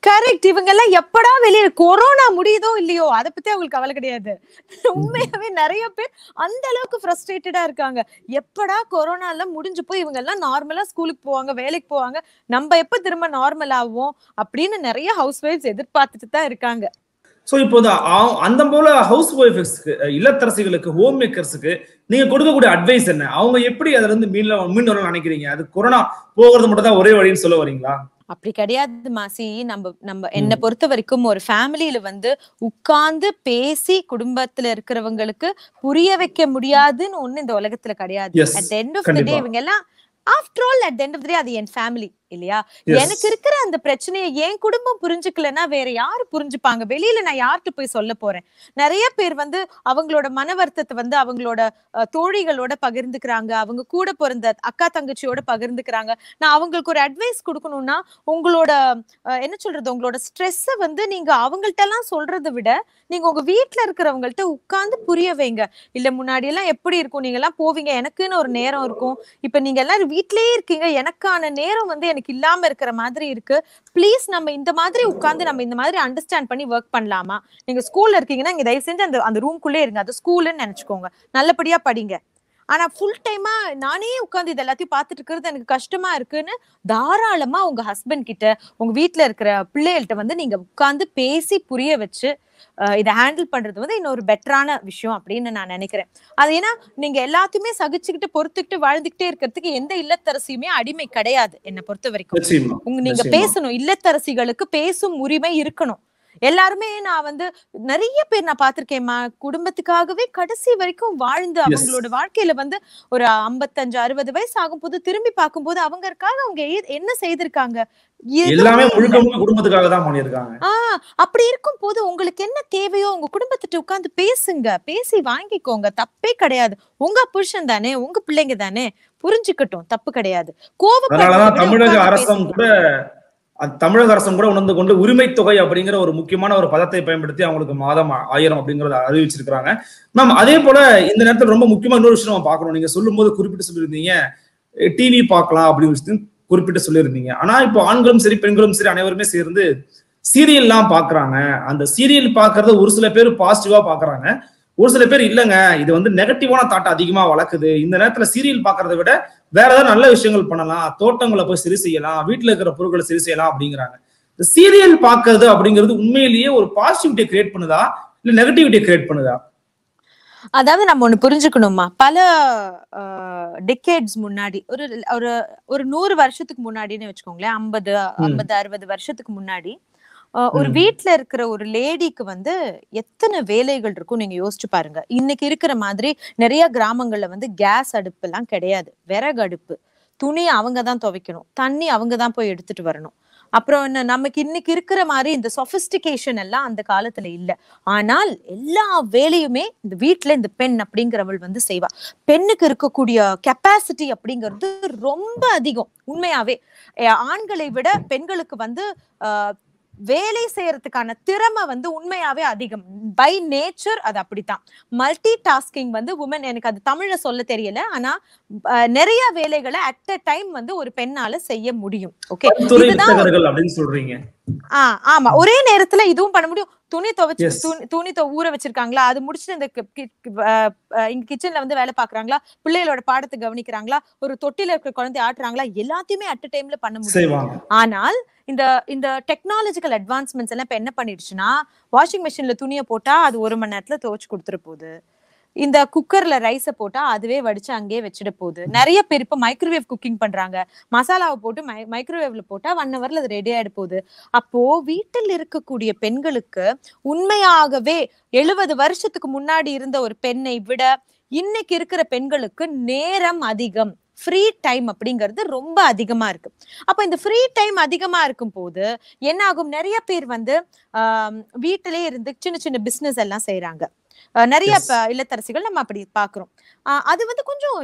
கரெக்ட் இவங்க எல்லாம் எப்படா வெளியே கொரோனா முடியுதோ இல்லையோ அதை பத்தி அவங்களுக்கு கவலை கிடையாது உண்மையாவே நிறைய பேர் அந்த அளவுக்கு ஃப்ரஸ்ட்ரேட்டடா இருக்காங்க எப்படா கொரோனா எல்லாம் முடிஞ்சு போய் இவங்க எல்லாம் நார்மலா ஸ்கூலுக்கு போவாங்க வேலைக்கு போவாங்க நம்ம எப்ப திரும்ப நார்மல் ஆகும் அப்படின்னு நிறைய ஹவுஸ் ஒய்ஃப்ஸ் எதிர்பார்த்துட்டு தான் இருக்காங்க ஸோ இப்போ அந்த போல ஹவுஸ் ஒய்ஃப்ஸ்க்கு இல்லத்தரசிகளுக்கு ஹோம் மேக்கர்ஸுக்கு நீங்க கொடுக்கக்கூடிய அட்வைஸ் என்ன அவங்க எப்படி அதுல இருந்து மீன் மீன் வரணும்னு நினைக்கிறீங்க அது கொரோனா போகிறது மட்டும் தான் ஒரே வழின்னு சொல்ல வரீங்களா அப்படி கிடையாது மாசி நம்ம நம்ம என்ன பொறுத்த வரைக்கும் ஒரு ஃபேமிலியில வந்து உட்கார்ந்து பேசி குடும்பத்துல இருக்கிறவங்களுக்கு புரிய வைக்க முடியாதுன்னு ஒண்ணு இந்த உலகத்துல கிடையாது at end of the day இவங்க எல்லாம் after all at end of day அது என் ஃபேமிலி இல்லையா எனக்கு இருக்கிற அந்த பிரச்சனையை என் குடும்பம் புரிஞ்சுக்கலன்னா வேற யாரு புரிஞ்சுப்பாங்க வெளியில நான் யார்கிட்ட போய் சொல்ல போறேன் நிறைய பேர் வந்து அவங்களோட மன வருத்தத்தை வந்து அவங்களோட தோழிகளோட பகிர்ந்துக்கிறாங்க அவங்க கூட பிறந்த அக்கா தங்கச்சியோட பகிர்ந்துக்கிறாங்க நான் அவங்களுக்கு ஒரு அட்வைஸ் கொடுக்கணும்னா உங்களோட என்ன சொல்றது உங்களோட ஸ்ட்ரெஸ்ஸை வந்து நீங்க அவங்கள்ட்ட எல்லாம் சொல்றதை விட நீங்க உங்க வீட்டுல இருக்கிறவங்கள்ட்ட உட்கார்ந்து புரிய வைங்க இல்ல முன்னாடி எல்லாம் எப்படி இருக்கும் நீங்க எல்லாம் போவீங்க எனக்குன்னு ஒரு நேரம் இருக்கும் இப்ப நீங்க எல்லாரும் வீட்லயே இருக்கீங்க எனக்கான நேரம் வந்து எனக்கு எனக்கு இல்லாம இருக்கிற மாதிரி இருக்கு ப்ளீஸ் நம்ம இந்த மாதிரி உட்காந்து நம்ம இந்த மாதிரி அண்டர்ஸ்டாண்ட் பண்ணி ஒர்க் பண்ணலாமா நீங்க ஸ்கூல்ல இருக்கீங்கன்னா இங்க தயவு செஞ்சு அந்த அந்த ரூம்குள்ளே இருங்க அது ஸ்கூல்னு நினைச்சுக்கோங்க நல்லபடியா படிங்க ஆனா ஃபுல் டைமா நானே உட்காந்து இது எல்லாத்தையும் பார்த்துட்டு இருக்கிறது எனக்கு கஷ்டமா இருக்குன்னு தாராளமா உங்க ஹஸ்பண்ட் கிட்ட உங்க வீட்டுல இருக்கிற பிள்ளைகள்கிட்ட வந்து நீங்க உட்காந்து பேசி புரிய வச்சு இதை ஹேண்டில் பண்றது வந்து இன்னொரு பெட்டரான விஷயம் அப்படின்னு நான் நினைக்கிறேன் அது ஏன்னா நீங்க எல்லாத்தையுமே சகிச்சுக்கிட்டு பொறுத்துக்கிட்டு வாழ்ந்துகிட்டே இருக்கிறதுக்கு எந்த இல்லத்தரசியுமே அடிமை கிடையாது என்னை பொறுத்த வரைக்கும் உங்க நீங்க பேசணும் இல்லத்தரசிகளுக்கு பேசும் உரிமை இருக்கணும் எல்லாருமே நான் வந்து நிறைய பேர் நான் பார்த்திருக்கேன்மா குடும்பத்துக்காகவே கடைசி வரைக்கும் வாழ்ந்து அவங்களோட வாழ்க்கையில வந்து ஒரு ஐம்பத்தஞ்சு அறுபது வயசு ஆகும் போது திரும்பி பார்க்கும்போது அவங்கக்காக அவங்க என்ன செய்திருக்காங்க எல்லாமே அப்படி இருக்கும் போது உங்களுக்கு என்ன தேவையோ உங்க குடும்பத்திட்ட உட்கார்ந்து பேசுங்க பேசி வாங்கிக்கோங்க தப்பே கிடையாது உங்க புருஷன் தானே உங்க பிள்ளைங்க தானே புரிஞ்சுக்கட்டும் தப்பு கிடையாது கோவப்பட தமிழக அரசும் கூட தமிழக அரசும் கூட உணர்ந்து கொண்டு உரிமை தொகை அப்படிங்கிற ஒரு முக்கியமான ஒரு பதத்தை பயன்படுத்தி அவங்களுக்கு மாதம் ஆயிரம் அப்படிங்கறத அறிவிச்சிருக்கிறாங்க மேம் அதே போல இந்த நேரத்தில் ரொம்ப முக்கியமா இன்னொரு விஷயம் நம்ம பார்க்கணும் நீங்க சொல்லும் போது குறிப்பிட்டு சொல்லியிருந்தீங்க டிவி பார்க்கலாம் அப்படின்னு விஷயத்தையும் குறிப்பிட்டு சொல்லியிருந்தீங்க ஆனா இப்போ ஆண்களும் சரி பெண்களும் சரி அனைவருமே சேர்ந்து சீரியல்லாம் பாக்குறாங்க அந்த சீரியல் பாக்குறத ஒரு சில பேர் பாசிட்டிவா பாக்குறாங்க ஒரு சில பேர் இல்லைங்க இது வந்து நெகட்டிவான தாட் அதிகமா வளர்க்குது இந்த நேரத்துல சீரியல் பாக்குறத விட வேற ஏதாவது நல்ல விஷயங்கள் பண்ணலாம் தோட்டங்களை போய் சரி செய்யலாம் வீட்டுல இருக்கிற பொருட்களை சரி செய்யலாம் அப்படிங்கிறாங்க இந்த சீரியல் பாக்குறது அப்படிங்கிறது உண்மையிலேயே ஒரு பாசிட்டிவிட்டியை கிரியேட் பண்ணுதா இல்ல நெகட்டிவிட்டியை கிரியேட் பண்ணுதா அதாவது நம்ம ஒண்ணு புரிஞ்சுக்கணுமா பல டெக்கேட்ஸ் முன்னாடி ஒரு ஒரு ஒரு நூறு வருஷத்துக்கு முன்னாடின்னு வச்சுக்கோங்களேன் ஐம்பது ஐம்பது அறுபது வருஷத்துக்கு முன்னாடி ஒரு வீட்டுல இருக்கிற ஒரு லேடிக்கு வந்து எத்தனை வேலைகள் இருக்கும் நீங்க யோசிச்சு பாருங்க இன்னைக்கு இருக்கிற மாதிரி நிறைய கிராமங்கள்ல வந்து கேஸ் அடுப்பு எல்லாம் கிடையாது விறகு அடுப்பு துணி அவங்க தான் துவைக்கணும் தண்ணி அவங்க தான் போய் எடுத்துட்டு வரணும் அப்புறம் என்ன நமக்கு இன்னைக்கு இருக்கிற மாதிரி இந்த சொபிஸ்டிகேஷன் எல்லாம் அந்த காலத்துல இல்ல ஆனால் எல்லா வேலையுமே இந்த வீட்டுல இந்த பெண் அப்படிங்கிறவள் வந்து செய்வா பெண்ணுக்கு இருக்கக்கூடிய கெப்பாசிட்டி அப்படிங்கிறது ரொம்ப அதிகம் உண்மையாவே ஆண்களை விட பெண்களுக்கு வந்து வேலை செய்யறதுக்கான திறமை வந்து உண்மையாவே அதிகம் பை நேச்சர் அது அப்படித்தான் மல்டி டாஸ்கிங் வந்து உமன் எனக்கு அது தமிழ்ல சொல்ல தெரியல ஆனா நிறைய வேலைகளை அட் அ டைம் வந்து ஒரு பெண்ணால செய்ய முடியும் ஓகே இதுதான் ஆஹ் ஆமா ஒரே நேரத்துல இதுவும் பண்ண முடியும் துணி துவைச்சு துணி ஊற வச்சிருக்காங்களா அது முடிச்சுட்டு இந்த கிச்சன்ல வந்து வேலை பாக்குறாங்களா பிள்ளைகளோட பாடத்தை கவனிக்கிறாங்களா ஒரு தொட்டில இருக்கிற குழந்தை ஆட்டுறாங்களா எல்லாத்தையுமே அட் டைம்ல பண்ண முடியும் ஆனால் இந்த இந்த டெக்னாலஜிக்கல் அட்வான்ஸ்மெண்ட்ஸ் எல்லாம் இப்ப என்ன பண்ணிடுச்சுன்னா வாஷிங் மிஷின்ல துணியை போட்டா அது ஒரு மணி நேரத்துல துவைச்சு கொடுத்துரு போகுது இந்த குக்கர்ல ரைஸை போட்டா அதுவே வடிச்சு அங்கேயே வச்சுட போகுது நிறைய பேர் இப்ப மைக்ரோவேவ் குக்கிங் பண்றாங்க மசாலாவை போட்டு மை மைக்ரோவேவ்ல போட்டா ஒன் ஹவர்ல அது ரெடி ஆயிட போகுது அப்போ வீட்டில் இருக்கக்கூடிய பெண்களுக்கு உண்மையாகவே எழுபது வருஷத்துக்கு முன்னாடி இருந்த ஒரு பெண்ணை விட இன்னைக்கு இருக்கிற பெண்களுக்கு நேரம் அதிகம் ஃப்ரீ டைம் அப்படிங்கிறது ரொம்ப அதிகமா இருக்கு அப்போ இந்த ஃப்ரீ டைம் அதிகமா இருக்கும் போது என்ன ஆகும் நிறைய பேர் வந்து வீட்டிலே இருந்து சின்ன சின்ன பிஸ்னஸ் எல்லாம் செய்யறாங்க நிறைய இல்லத்தரசிகள் நம்ம அப்படி பாக்குறோம் அது வந்து கொஞ்சம்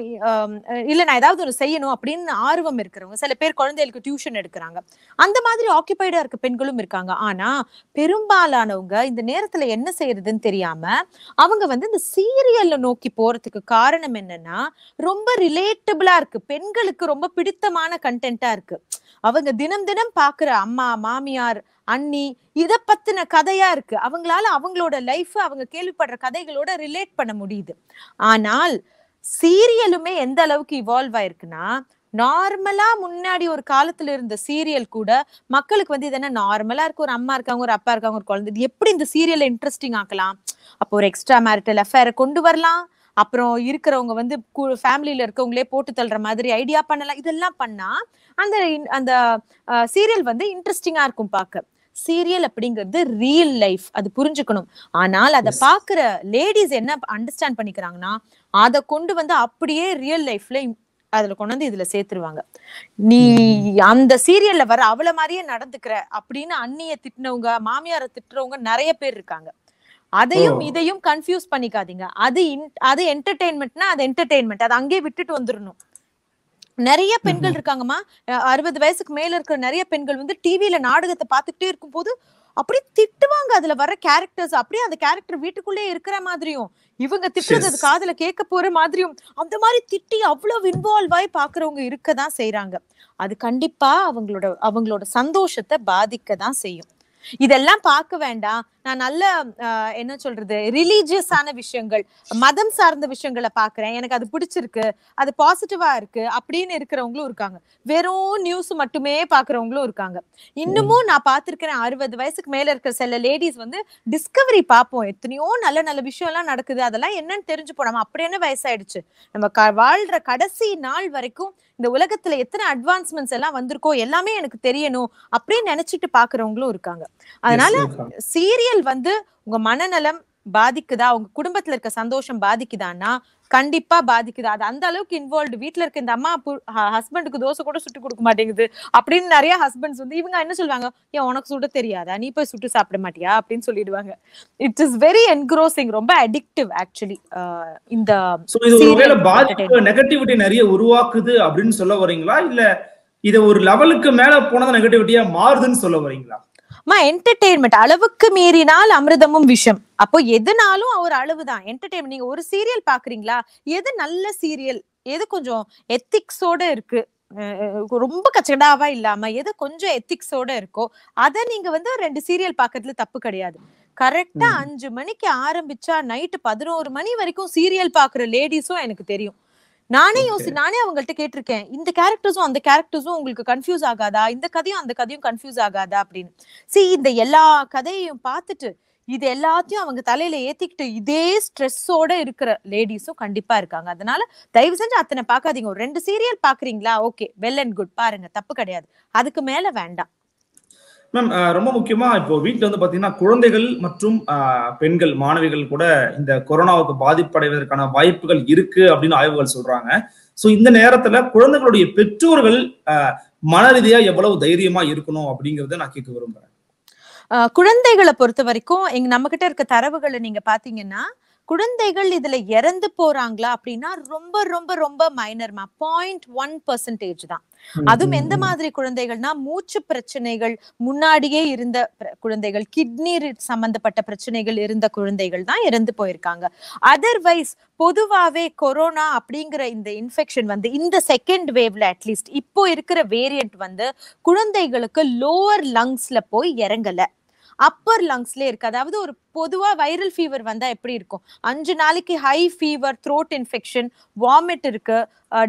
இல்ல நான் ஏதாவது ஒரு செய்யணும் அப்படின்னு ஆர்வம் இருக்கிறவங்க சில பேர் குழந்தைகளுக்கு டியூஷன் எடுக்கிறாங்க அந்த மாதிரி ஆக்கியபைடா இருக்க பெண்களும் இருக்காங்க ஆனா பெரும்பாலானவங்க இந்த நேரத்துல என்ன செய்யறதுன்னு தெரியாம அவங்க வந்து இந்த சீரியல்ல நோக்கி போறதுக்கு காரணம் என்னன்னா ரொம்ப ரிலேட்டபிளா இருக்கு பெண்களுக்கு ரொம்ப பிடித்தமான கண்டென்ட்டா இருக்கு அவங்க தினம் தினம் பாக்குற அம்மா மாமியார் அண்ணி இதை பத்தின கதையா இருக்கு அவங்களால அவங்களோட லைஃப் அவங்க கேள்விப்படுற கதைகளோட ரிலேட் பண்ண முடியுது ஆனால் சீரியலுமே எந்த அளவுக்கு இவால்வ் ஆயிருக்குன்னா நார்மலா முன்னாடி ஒரு காலத்துல இருந்த சீரியல் கூட மக்களுக்கு வந்து இது என்ன நார்மலா இருக்கு ஒரு அம்மா இருக்காங்க ஒரு அப்பா இருக்காங்க ஒரு குழந்தை எப்படி இந்த சீரியலை இன்ட்ரெஸ்டிங் ஆக்கலாம் அப்போ ஒரு எக்ஸ்ட்ரா மேரிட்டல் அஃபேர் கொண்டு வரலாம் அப்புறம் இருக்கிறவங்க வந்து ஃபேமிலியில இருக்கவங்களே போட்டு தள்ளுற மாதிரி ஐடியா பண்ணலாம் இதெல்லாம் பண்ணா அந்த அந்த சீரியல் வந்து இன்ட்ரெஸ்டிங்கா இருக்கும் பார்க்க சீரியல் அப்படிங்கிறது ரியல் லைஃப் அது புரிஞ்சுக்கணும் ஆனால் அதை பாக்குற லேடிஸ் என்ன அண்டர்ஸ்டாண்ட் பண்ணிக்கிறாங்கன்னா அதை கொண்டு வந்து அப்படியே ரியல் லைஃப்ல அதுல கொண்டு வந்து இதுல சேர்த்துருவாங்க நீ அந்த சீரியல்ல வர அவள மாதிரியே நடந்துக்கிற அப்படின்னு அண்ணிய திட்டினவங்க மாமியார திட்டுறவங்க நிறைய பேர் இருக்காங்க அதையும் இதையும் கன்ஃபியூஸ் பண்ணிக்காதீங்க அது அது என்டர்டெயின்மெண்ட்னா அது என்டர்டெயின்மெண்ட் அதை அங்கேயே விட்டுட்டு வந்துடணும் நிறைய பெண்கள் இருக்காங்கம்மா அறுபது வயசுக்கு மேல இருக்கிற நிறைய பெண்கள் வந்து டிவியில நாடகத்தை பார்த்துக்கிட்டே இருக்கும் போது அப்படி திட்டுவாங்க அதுல வர கேரக்டர்ஸ் அப்படியே அந்த கேரக்டர் வீட்டுக்குள்ளே இருக்கிற மாதிரியும் இவங்க திட்டுறது அது காதுல கேட்க போற மாதிரியும் அந்த மாதிரி திட்டி அவ்வளவு இன்வால்வ் ஆகி பாக்குறவங்க இருக்கதான் செய்யறாங்க அது கண்டிப்பா அவங்களோட அவங்களோட சந்தோஷத்தை பாதிக்க தான் செய்யும் இதெல்லாம் பார்க்க வேண்டாம் நான் நல்ல என்ன சொல்றது ரிலீஜியஸான விஷயங்கள் மதம் சார்ந்த விஷயங்களை பாக்குறேன் எனக்கு அது பிடிச்சிருக்கு அது பாசிட்டிவா இருக்கு அப்படின்னு இருக்கிறவங்களும் இருக்காங்க வெறும் நியூஸ் மட்டுமே பாக்குறவங்களும் இருக்காங்க இன்னமும் நான் பார்த்திருக்கிறேன் அறுபது வயசுக்கு மேல இருக்கிற சில லேடிஸ் வந்து டிஸ்கவரி பார்ப்போம் எத்தனையோ நல்ல நல்ல விஷயம் எல்லாம் நடக்குது அதெல்லாம் என்னன்னு தெரிஞ்சு போனோம் அப்படி என்ன வயசாயிடுச்சு நம்ம வாழ்ற கடைசி நாள் வரைக்கும் இந்த உலகத்துல எத்தனை அட்வான்ஸ்மெண்ட்ஸ் எல்லாம் வந்திருக்கோ எல்லாமே எனக்கு தெரியணும் அப்படின்னு நினைச்சிட்டு பாக்குறவங்களும் இருக்காங்க அதனால சீரியல் வந்து உங்க மனநலம் பாதிக்குதா அவங்க குடும்பத்துல இருக்க சந்தோஷம் பாதிக்குதான்னா கண்டிப்பா பாதிக்குதா அது அந்த அளவுக்கு இன்வால்வ்டு வீட்டுல இருக்க இந்த அம்மா ஹஸ்பண்டுக்கு தோசை கூட சுட்டு கொடுக்க மாட்டேங்குது அப்படின்னு நிறைய ஹஸ்பண்ட்ஸ் வந்து இவங்க என்ன சொல்லுவாங்க ஏன் உனக்கு சுட தெரியாதா நீ போய் சுட்டு சாப்பிட மாட்டியா அப்படின்னு சொல்லிடுவாங்க இட்ஸ் இஸ் வெரி என்க்ரோசிங் ரொம்ப அடிக்டிவ் ஆக்சுவலி இந்த நெகட்டிவிட்டி நிறைய உருவாக்குது அப்படின்னு சொல்ல வரீங்களா இல்ல இதை ஒரு லெவலுக்கு மேல போனது நெகட்டிவிட்டியா மாறுதுன்னு சொல்ல வரீங்களா அம்மா என்டர்டெயின்மெண்ட் அளவுக்கு மீறினால் அமிர்தமும் விஷம் அப்போ எதுனாலும் ஒரு அளவுதான் என்டர்டெயின்மெண்ட் நீங்க ஒரு சீரியல் பாக்குறீங்களா எது நல்ல சீரியல் எது கொஞ்சம் எத்திக்ஸோட இருக்கு ரொம்ப கச்சடாவா இல்லாம எது கொஞ்சம் எத்திக்ஸோட இருக்கோ அதை நீங்க வந்து ரெண்டு சீரியல் பாக்குறதுல தப்பு கிடையாது கரெக்டா அஞ்சு மணிக்கு ஆரம்பிச்சா நைட்டு பதினோரு மணி வரைக்கும் சீரியல் பாக்குற லேடிஸும் எனக்கு தெரியும் நானே யோசி நானே அவங்கள்ட்ட கேட்டிருக்கேன் இந்த கேரக்டர்ஸும் அந்த கேரக்டர்ஸும் உங்களுக்கு கன்ஃபியூஸ் ஆகாதா இந்த கதையும் அந்த கதையும் கன்ஃபியூஸ் ஆகாதா அப்படின்னு சி இந்த எல்லா கதையையும் பார்த்துட்டு இது எல்லாத்தையும் அவங்க தலையில ஏத்திக்கிட்டு இதே ஸ்ட்ரெஸ்ஸோட இருக்கிற லேடிஸும் கண்டிப்பா இருக்காங்க அதனால தயவு செஞ்சு அத்தனை பாக்காதீங்க ஒரு ரெண்டு சீரியல் பாக்குறீங்களா ஓகே வெல் அண்ட் குட் பாருங்க தப்பு கிடையாது அதுக்கு மேல வேண்டாம் மேம் ரொம்ப முக்கியமா இப்போ வீட்டுல வந்து பாத்தீங்கன்னா குழந்தைகள் மற்றும் பெண்கள் மாணவிகள் கூட இந்த கொரோனாவுக்கு பாதிப்படைவதற்கான வாய்ப்புகள் இருக்கு அப்படின்னு ஆய்வுகள் சொல்றாங்க சோ இந்த நேரத்துல குழந்தைகளுடைய பெற்றோர்கள் மன ரீதியா எவ்வளவு தைரியமா இருக்கணும் அப்படிங்கறத நான் கேட்க விரும்புறேன் குழந்தைகளை பொறுத்த வரைக்கும் எங்க நம்ம கிட்ட இருக்க தரவுகளை நீங்க பாத்தீங்கன்னா குழந்தைகள் இதுல இறந்து போறாங்களா அப்படின்னா ரொம்ப ரொம்ப ரொம்ப மைனர்மா பாயிண்ட் ஒன் பர்சன்டேஜ் தான் அதுவும் எந்த மாதிரி குழந்தைகள்னா மூச்சு பிரச்சனைகள் முன்னாடியே இருந்த குழந்தைகள் கிட்னி சம்பந்தப்பட்ட பிரச்சனைகள் இருந்த குழந்தைகள் தான் இறந்து போயிருக்காங்க அதர்வைஸ் பொதுவாவே கொரோனா அப்படிங்கிற இந்த இன்ஃபெக்ஷன் வந்து இந்த செகண்ட் வேவ்ல அட்லீஸ்ட் இப்போ இருக்கிற வேரியன்ட் வந்து குழந்தைகளுக்கு லோவர் லங்ஸ்ல போய் இறங்கல அப்பர் லங்ஸ்லேயே இருக்குது அதாவது ஒரு பொதுவாக வைரல் ஃபீவர் வந்தால் எப்படி இருக்கும் அஞ்சு நாளைக்கு high fever throat infection vomit இருக்கு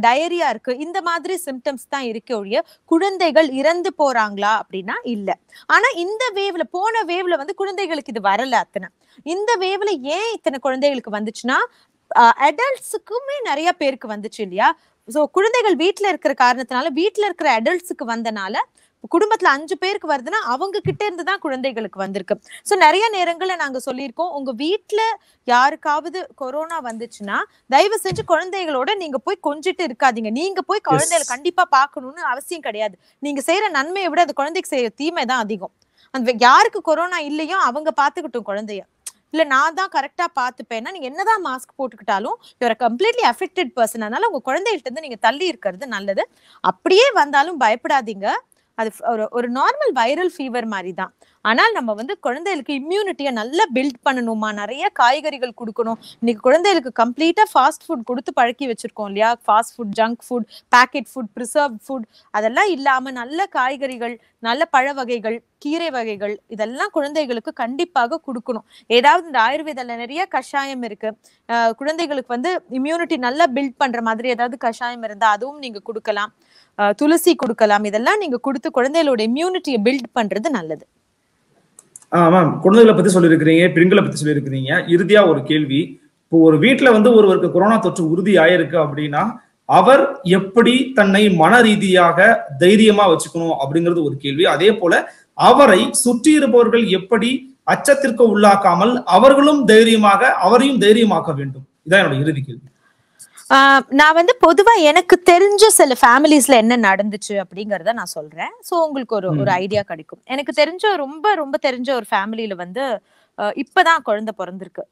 டயரியா இருக்கு இந்த மாதிரி சிம்டம்ஸ் தான் இருக்க ஒழிய குழந்தைகள் இறந்து போறாங்களா அப்படின்னா இல்லை ஆனா இந்த வேவ்ல போன வேவ்ல வந்து குழந்தைகளுக்கு இது வரல அத்தனை இந்த வேவ்ல ஏன் இத்தனை குழந்தைகளுக்கு வந்துச்சுன்னா அடல்ட்ஸுக்குமே நிறைய பேருக்கு வந்துச்சு இல்லையா ஸோ குழந்தைகள் வீட்டில் இருக்கிற காரணத்தினால வீட்டில் இருக்கிற அடல்ட்ஸுக்கு வந்தனால குடும்பத்துல அஞ்சு பேருக்கு வருதுன்னா அவங்க கிட்ட இருந்துதான் தான் குழந்தைகளுக்கு வந்திருக்கு ஸோ நிறைய நேரங்கள்ல நாங்க சொல்லியிருக்கோம் உங்க வீட்டுல யாருக்காவது கொரோனா வந்துச்சுன்னா தயவு செஞ்சு குழந்தைகளோட நீங்க போய் கொஞ்சிட்டு இருக்காதீங்க நீங்க போய் குழந்தைகளை கண்டிப்பா பாக்கணும்னு அவசியம் கிடையாது நீங்க செய்யற நன்மையை விட அது குழந்தைக்கு செய்யற தீமை தான் அதிகம் அந்த யாருக்கு கொரோனா இல்லையோ அவங்க பாத்துக்கிட்டும் குழந்தைய இல்ல நான் தான் கரெக்டா பாத்துப்பேன் நீங்க என்னதான் மாஸ்க் போட்டுக்கிட்டாலும் யூஆர் கம்ப்ளீட்லி அஃபெக்டட் பர்சன் அதனால உங்க குழந்தைகிட்ட இருந்து நீங்க தள்ளி இருக்கிறது நல்லது அப்படியே வந்தாலும் பயப்படாதீங்க அது ஒரு ஒரு நார்மல் வைரல் ஃபீவர் மாதிரி தான் ஆனால் நம்ம வந்து குழந்தைகளுக்கு இம்யூனிட்டியை நல்லா பில்ட் பண்ணணுமா நிறைய காய்கறிகள் கொடுக்கணும் இன்னைக்கு குழந்தைகளுக்கு கம்ப்ளீட்டாக ஃபாஸ்ட் ஃபுட் கொடுத்து பழக்கி வச்சிருக்கோம் இல்லையா fast food junk food packet food preserve food அதெல்லாம் இல்லாமல் நல்ல காய்கறிகள் நல்ல பழ வகைகள் கீரை வகைகள் இதெல்லாம் குழந்தைகளுக்கு கண்டிப்பாக கொடுக்கணும் ஏதாவது இந்த ஆயுர்வேதல நிறைய கஷாயம் இருக்கு குழந்தைகளுக்கு வந்து இம்யூனிட்டி நல்லா பில்ட் பண்ற மாதிரி ஏதாவது கஷாயம் இருந்தால் அதுவும் நீங்க கொடுக்கலாம் துளசி கொடுக்கலாம் இதெல்லாம் நீங்க கொடுத்து குழந்தைகளோட இம்யூனிட்டியை பில்ட் பண்றது நல்லது ஆமாம் குழந்தைகளை பத்தி சொல்லியிருக்கிறீங்க பெண்களை பத்தி சொல்லியிருக்கிறீங்க இறுதியா ஒரு கேள்வி இப்போ ஒரு வீட்டுல வந்து ஒருவருக்கு கொரோனா தொற்று உறுதி ஆயிருக்கு அப்படின்னா அவர் எப்படி தன்னை மன ரீதியாக தைரியமா வச்சுக்கணும் அப்படிங்கிறது ஒரு கேள்வி அதே போல அவரை சுற்றி இருப்பவர்கள் எப்படி அச்சத்திற்கு உள்ளாக்காமல் அவர்களும் தைரியமாக அவரையும் தைரியமாக்க வேண்டும் இதான் என்னோட இறுதி கேள்வி நான் வந்து பொதுவாக எனக்கு தெரிஞ்ச சில ஃபேமிலிஸ்ல என்ன நடந்துச்சு அப்படிங்கிறத நான் சொல்றேன் ஸோ உங்களுக்கு ஒரு ஒரு ஐடியா கிடைக்கும் எனக்கு தெரிஞ்ச ரொம்ப ரொம்ப தெரிஞ்ச ஒரு ஃபேமிலியில வந்து இப்பதான் குழந்தை பிறந்திருக்கு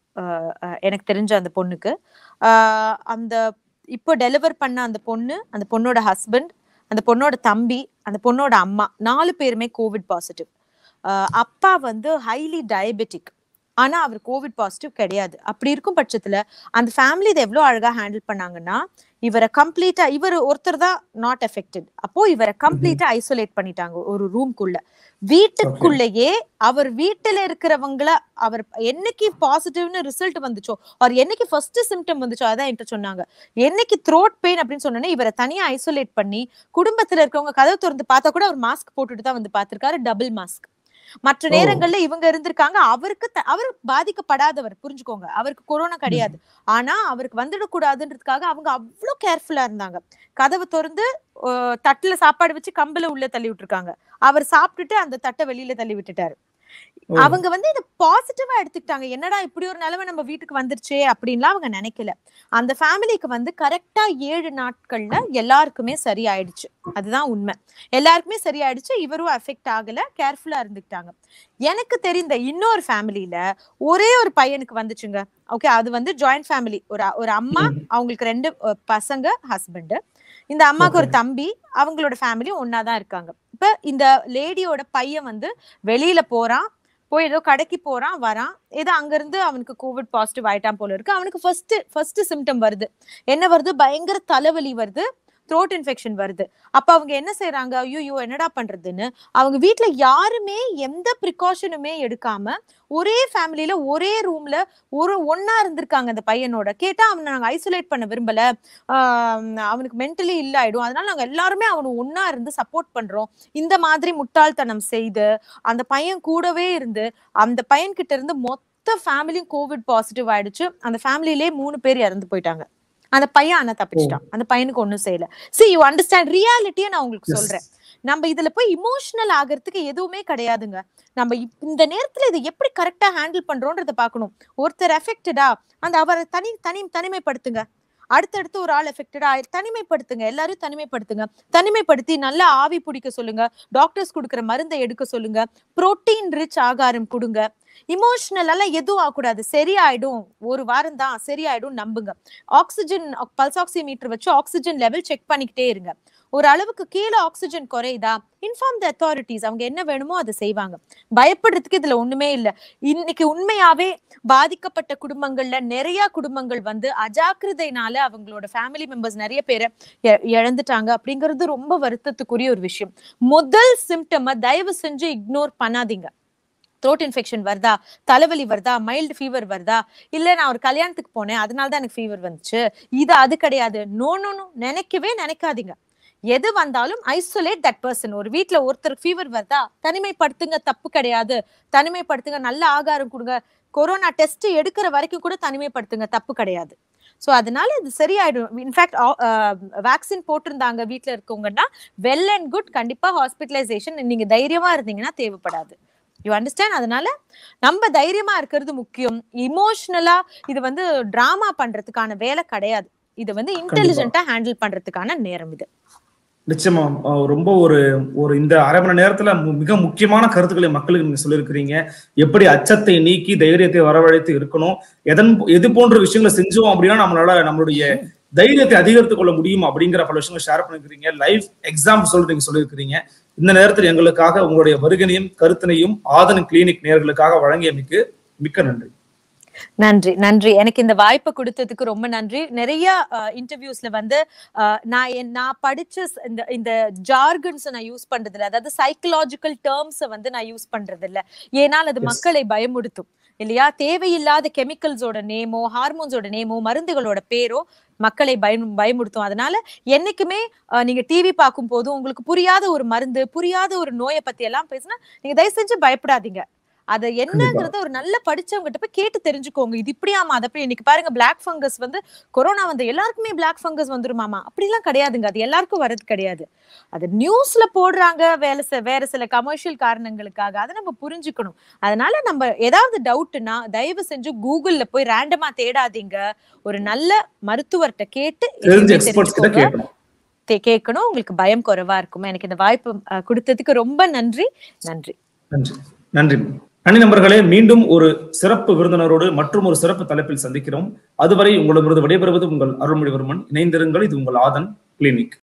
எனக்கு தெரிஞ்ச அந்த பொண்ணுக்கு அந்த இப்போ டெலிவர் பண்ண அந்த பொண்ணு அந்த பொண்ணோட ஹஸ்பண்ட் அந்த பொண்ணோட தம்பி அந்த பொண்ணோட அம்மா நாலு பேருமே கோவிட் பாசிட்டிவ் அப்பா வந்து ஹைலி டயபெட்டிக் ஆனா அவர் கோவிட் பாசிட்டிவ் கிடையாது அப்படி இருக்கும் பட்சத்துல அந்த ஃபேமிலி இதை எவ்வளோ அழகா ஹேண்டில் பண்ணாங்கன்னா இவரை கம்ப்ளீட்டா இவர் ஒருத்தர் தான் நாட் எஃபெக்டட் அப்போ இவரை கம்ப்ளீட்டா ஐசோலேட் பண்ணிட்டாங்க ஒரு ரூம்குள்ள வீட்டுக்குள்ளேயே அவர் வீட்டுல இருக்கிறவங்கள அவர் என்னைக்கு பாசிட்டிவ்னு ரிசல்ட் வந்துச்சோ அவர் என்னைக்கு ஃபர்ஸ்ட் சிம்டம் வந்துச்சோ அதான் என்கிட்ட சொன்னாங்க என்னைக்கு த்ரோட் பெயின் அப்படின்னு சொன்னோன்னே இவரை தனியா ஐசோலேட் பண்ணி குடும்பத்துல இருக்கவங்க கதவை திறந்து பார்த்தா கூட அவர் மாஸ்க் போட்டுட்டு தான் வந்து பாத்திருக்காரு டபுள் மாஸ்க் மற்ற நேரங்கள்ல இவங்க இருந்திருக்காங்க அவருக்கு அவர் பாதிக்கப்படாதவர் புரிஞ்சுக்கோங்க அவருக்கு கொரோனா கிடையாது ஆனா அவருக்கு வந்துடக்கூடாதுன்றதுக்காக அவங்க அவ்வளவு கேர்ஃபுல்லா இருந்தாங்க கதவு திறந்து தட்டுல சாப்பாடு வச்சு கம்பல உள்ள தள்ளி விட்டுருக்காங்க அவர் சாப்பிட்டுட்டு அந்த தட்டை வெளியில தள்ளி விட்டுட்டாரு அவங்க வந்து இதை பாசிட்டிவா எடுத்துக்கிட்டாங்க என்னடா இப்படி ஒரு நிலைமை நம்ம வீட்டுக்கு வந்துருச்சே அப்படின்லாம் அவங்க நினைக்கல அந்த ஃபேமிலிக்கு வந்து கரெக்டா ஏழு நாட்கள்ல எல்லாருக்குமே சரியாயிடுச்சு அதுதான் உண்மை எல்லாருக்குமே சரியாயிடுச்சு இவரும் அஃபெக்ட் ஆகல கேர்ஃபுல்லா இருந்துக்கிட்டாங்க எனக்கு தெரிந்த இன்னொரு ஃபேமிலியில ஒரே ஒரு பையனுக்கு வந்துச்சுங்க ஓகே அது வந்து ஜாயிண்ட் ஃபேமிலி ஒரு ஒரு அம்மா அவங்களுக்கு ரெண்டு பசங்க ஹஸ்பண்டு இந்த அம்மாவுக்கு ஒரு தம்பி அவங்களோட ஃபேமிலி ஒன்னா தான் இருக்காங்க இப்ப இந்த லேடியோட பையன் வந்து வெளியில போறான் போய் ஏதோ கடைக்கு போறான் வரான் ஏதோ இருந்து அவனுக்கு கோவிட் பாசிட்டிவ் ஆயிட்டான் போல இருக்கு அவனுக்கு ஃபர்ஸ்ட் ஃபர்ஸ்ட் சிம்டம் வருது என்ன வருது பயங்கர தலைவலி வருது த்ரோட் இன்ஃபெக்ஷன் வருது அப்ப அவங்க என்ன செய்யறாங்க ஐயோ என்னடா பண்றதுன்னு அவங்க வீட்டுல யாருமே எந்த ப்ரிகாஷனுமே எடுக்காம ஒரே ஃபேமிலியில ஒரே ரூம்ல ஒரு ஒன்னா இருந்திருக்காங்க அந்த பையனோட கேட்டா அவனை நாங்க ஐசோலேட் பண்ண விரும்பல அவனுக்கு மென்டலி இல்லாயிடும் ஆயிடும் அதனால நாங்க எல்லாருமே அவனை ஒன்னா இருந்து சப்போர்ட் பண்றோம் இந்த மாதிரி முட்டாள்தனம் செய்து அந்த பையன் கூடவே இருந்து அந்த பையன் கிட்ட இருந்து மொத்த ஃபேமிலியும் கோவிட் பாசிட்டிவ் ஆயிடுச்சு அந்த ஃபேமிலியிலே மூணு பேர் இறந்து போயிட்டாங்க அந்த பையன் ஆனா தப்பிச்சிட்டான் அந்த பையனுக்கு ஒண்ணும் செய்யல சி யூ அண்டர்ஸ்டாண்ட் ரியாலிட்டியை நான் உங்களுக்கு சொல்றேன் நம்ம இதுல போய் இமோஷனல் ஆகிறதுக்கு எதுவுமே கிடையாதுங்க நம்ம இந்த நேரத்துல இதை எப்படி கரெக்டா ஹேண்டில் பண்றோன்றத பாக்கணும் ஒருத்தர் எஃபெக்டடா அந்த அவரை தனி தனி தனிமைப்படுத்துங்க அடுத்தடுத்து ஒரு ஆள் எஃபெக்டட் ஆயிரு தனிமைப்படுத்துங்க எல்லாரும் தனிமைப்படுத்துங்க தனிமைப்படுத்தி நல்லா ஆவி பிடிக்க சொல்லுங்க டாக்டர்ஸ் கொடுக்குற மருந்தை எடுக்க சொல்லுங்க புரோட்டீன் ரிச் ஆகாரம் கொடுங்க இமோஷனலெல்லாம் எதுவும் ஆகக்கூடாது சரியாயிடும் ஒரு வாரம் தான் சரியாயிடும் நம்புங்க ஆக்சிஜன் பல்ஸ் மீட்டர் வச்சு ஆக்சிஜன் லெவல் செக் பண்ணிக்கிட்டே இருங்க ஒரு அளவுக்கு கீழே ஆக்சிஜன் குறையுதா இன்ஃபார்ம் த அத்தாரிட்டிஸ் அவங்க என்ன வேணுமோ அதை செய்வாங்க பயப்படுறதுக்கு இதுல ஒண்ணுமே இல்லை இன்னைக்கு உண்மையாவே பாதிக்கப்பட்ட குடும்பங்கள்ல நிறைய குடும்பங்கள் வந்து அஜாக்கிரதையினால அவங்களோட ஃபேமிலி மெம்பர்ஸ் நிறைய பேரை இழந்துட்டாங்க அப்படிங்கிறது ரொம்ப வருத்தத்துக்குரிய ஒரு விஷயம் முதல் சிம்டமை தயவு செஞ்சு இக்னோர் பண்ணாதீங்க த்ரோட் இன்ஃபெக்ஷன் வருதா தலைவலி வருதா மைல்டு ஃபீவர் வருதா இல்லை நான் ஒரு கல்யாணத்துக்கு போனேன் அதனால தான் எனக்கு ஃபீவர் வந்துச்சு இது அது கிடையாது நோ நோ நோ நினைக்கவே நினைக்காதீங்க எது வந்தாலும் ஐசோலேட் தட் பர்சன் ஒரு வீட்டில் ஒருத்தர் ஃபீவர் வருதா தனிமைப்படுத்துங்க தப்பு கிடையாது தனிமைப்படுத்துங்க நல்ல ஆகாரம் கொடுங்க கொரோனா டெஸ்ட் எடுக்கிற வரைக்கும் கூட தனிமைப்படுத்துங்க தப்பு கிடையாது ஸோ அதனால இது சரியாயிடும் இன்ஃபேக்ட் வேக்சின் போட்டிருந்தாங்க வீட்டில் இருக்கவங்கன்னா வெல் அண்ட் குட் கண்டிப்பாக ஹாஸ்பிட்டலைசேஷன் நீங்கள் தைரியமா இருந்தீங்கன்னா தேவைப்படாது யூ அண்டர்ஸ்டாண்ட் அதனால நம்ம தைரியமா இருக்கிறது முக்கியம் இமோஷனலா இது வந்து ட்ராமா பண்ணுறதுக்கான வேலை கிடையாது இது வந்து இன்டெலிஜென்ட்டாக ஹேண்டில் பண்ணுறதுக்கான நேரம் இது நிச்சயமா ரொம்ப ஒரு ஒரு இந்த அரை மணி நேரத்துல மிக முக்கியமான கருத்துக்களை மக்களுக்கு நீங்க சொல்லியிருக்கிறீங்க எப்படி அச்சத்தை நீக்கி தைரியத்தை வரவழைத்து இருக்கணும் எதன் எது போன்ற விஷயங்களை செஞ்சோம் அப்படின்னா நம்மளால நம்மளுடைய தைரியத்தை அதிகரித்துக் கொள்ள முடியும் அப்படிங்கிற பல விஷயங்கள் ஷேர் பண்ணிருக்கிறீங்க லைஃப் எக்ஸாம்பிள் நீங்க சொல்லியிருக்கிறீங்க இந்த நேரத்தில் எங்களுக்காக உங்களுடைய வருகனையும் கருத்தினையும் ஆதன கிளினிக் நேர்களுக்காக வழங்கியமைக்கு மிக்க நன்றி நன்றி நன்றி எனக்கு இந்த வாய்ப்பு கொடுத்ததுக்கு ரொம்ப நன்றி நிறைய இன்டர்வியூஸ்ல வந்து நான் நான் படிச்ச இந்த இந்த ஜார்கன்ஸ் நான் யூஸ் பண்றது இல்லை அதாவது சைக்கலாஜிக்கல் டேர்ம்ஸ் வந்து நான் யூஸ் பண்றது இல்லை ஏன்னால் அது மக்களை பயமுடுத்தும் இல்லையா தேவையில்லாத கெமிக்கல்ஸோட நேமோ ஹார்மோன்ஸோட நேமோ மருந்துகளோட பேரோ மக்களை பயம் பயமுடுத்தும் அதனால என்னைக்குமே நீங்க டிவி பார்க்கும் போது உங்களுக்கு புரியாத ஒரு மருந்து புரியாத ஒரு நோயை பத்தி எல்லாம் பேசினா நீங்க தயவு செஞ்சு பயப்படாதீங்க அதை என்னங்கிறத ஒரு நல்ல படிச்சவங்ககிட்ட போய் கேட்டு தெரிஞ்சுக்கோங்க இது இப்படியாமா அதை அப்படி இன்னைக்கு பாருங்க பிளாக் ஃபங்கஸ் வந்து கொரோனா வந்து எல்லாருக்குமே பிளாக் ஃபங்கஸ் வந்துருமாமா அப்படிலாம் கிடையாதுங்க அது எல்லாருக்கும் வரது கிடையாது அது நியூஸ்ல போடுறாங்க வேலை வேற சில கமர்ஷியல் காரணங்களுக்காக அதை நம்ம புரிஞ்சுக்கணும் அதனால நம்ம ஏதாவது டவுட்னா தயவு செஞ்சு கூகுள்ல போய் ரேண்டமா தேடாதீங்க ஒரு நல்ல மருத்துவர்கிட்ட கேட்டு கேட்கணும் உங்களுக்கு பயம் குறைவா இருக்குமா எனக்கு இந்த வாய்ப்பு கொடுத்ததுக்கு ரொம்ப நன்றி நன்றி நன்றி நன்றி தனி நண்பர்களே மீண்டும் ஒரு சிறப்பு விருந்தினரோடு மற்றும் ஒரு சிறப்பு தலைப்பில் சந்திக்கிறோம் அதுவரை உங்களிடமிருந்து விடைபெறுவது உங்கள் அருள்மொழிவர்மன் இணைந்திருங்கள் இது உங்கள் ஆதன் கிளினிக்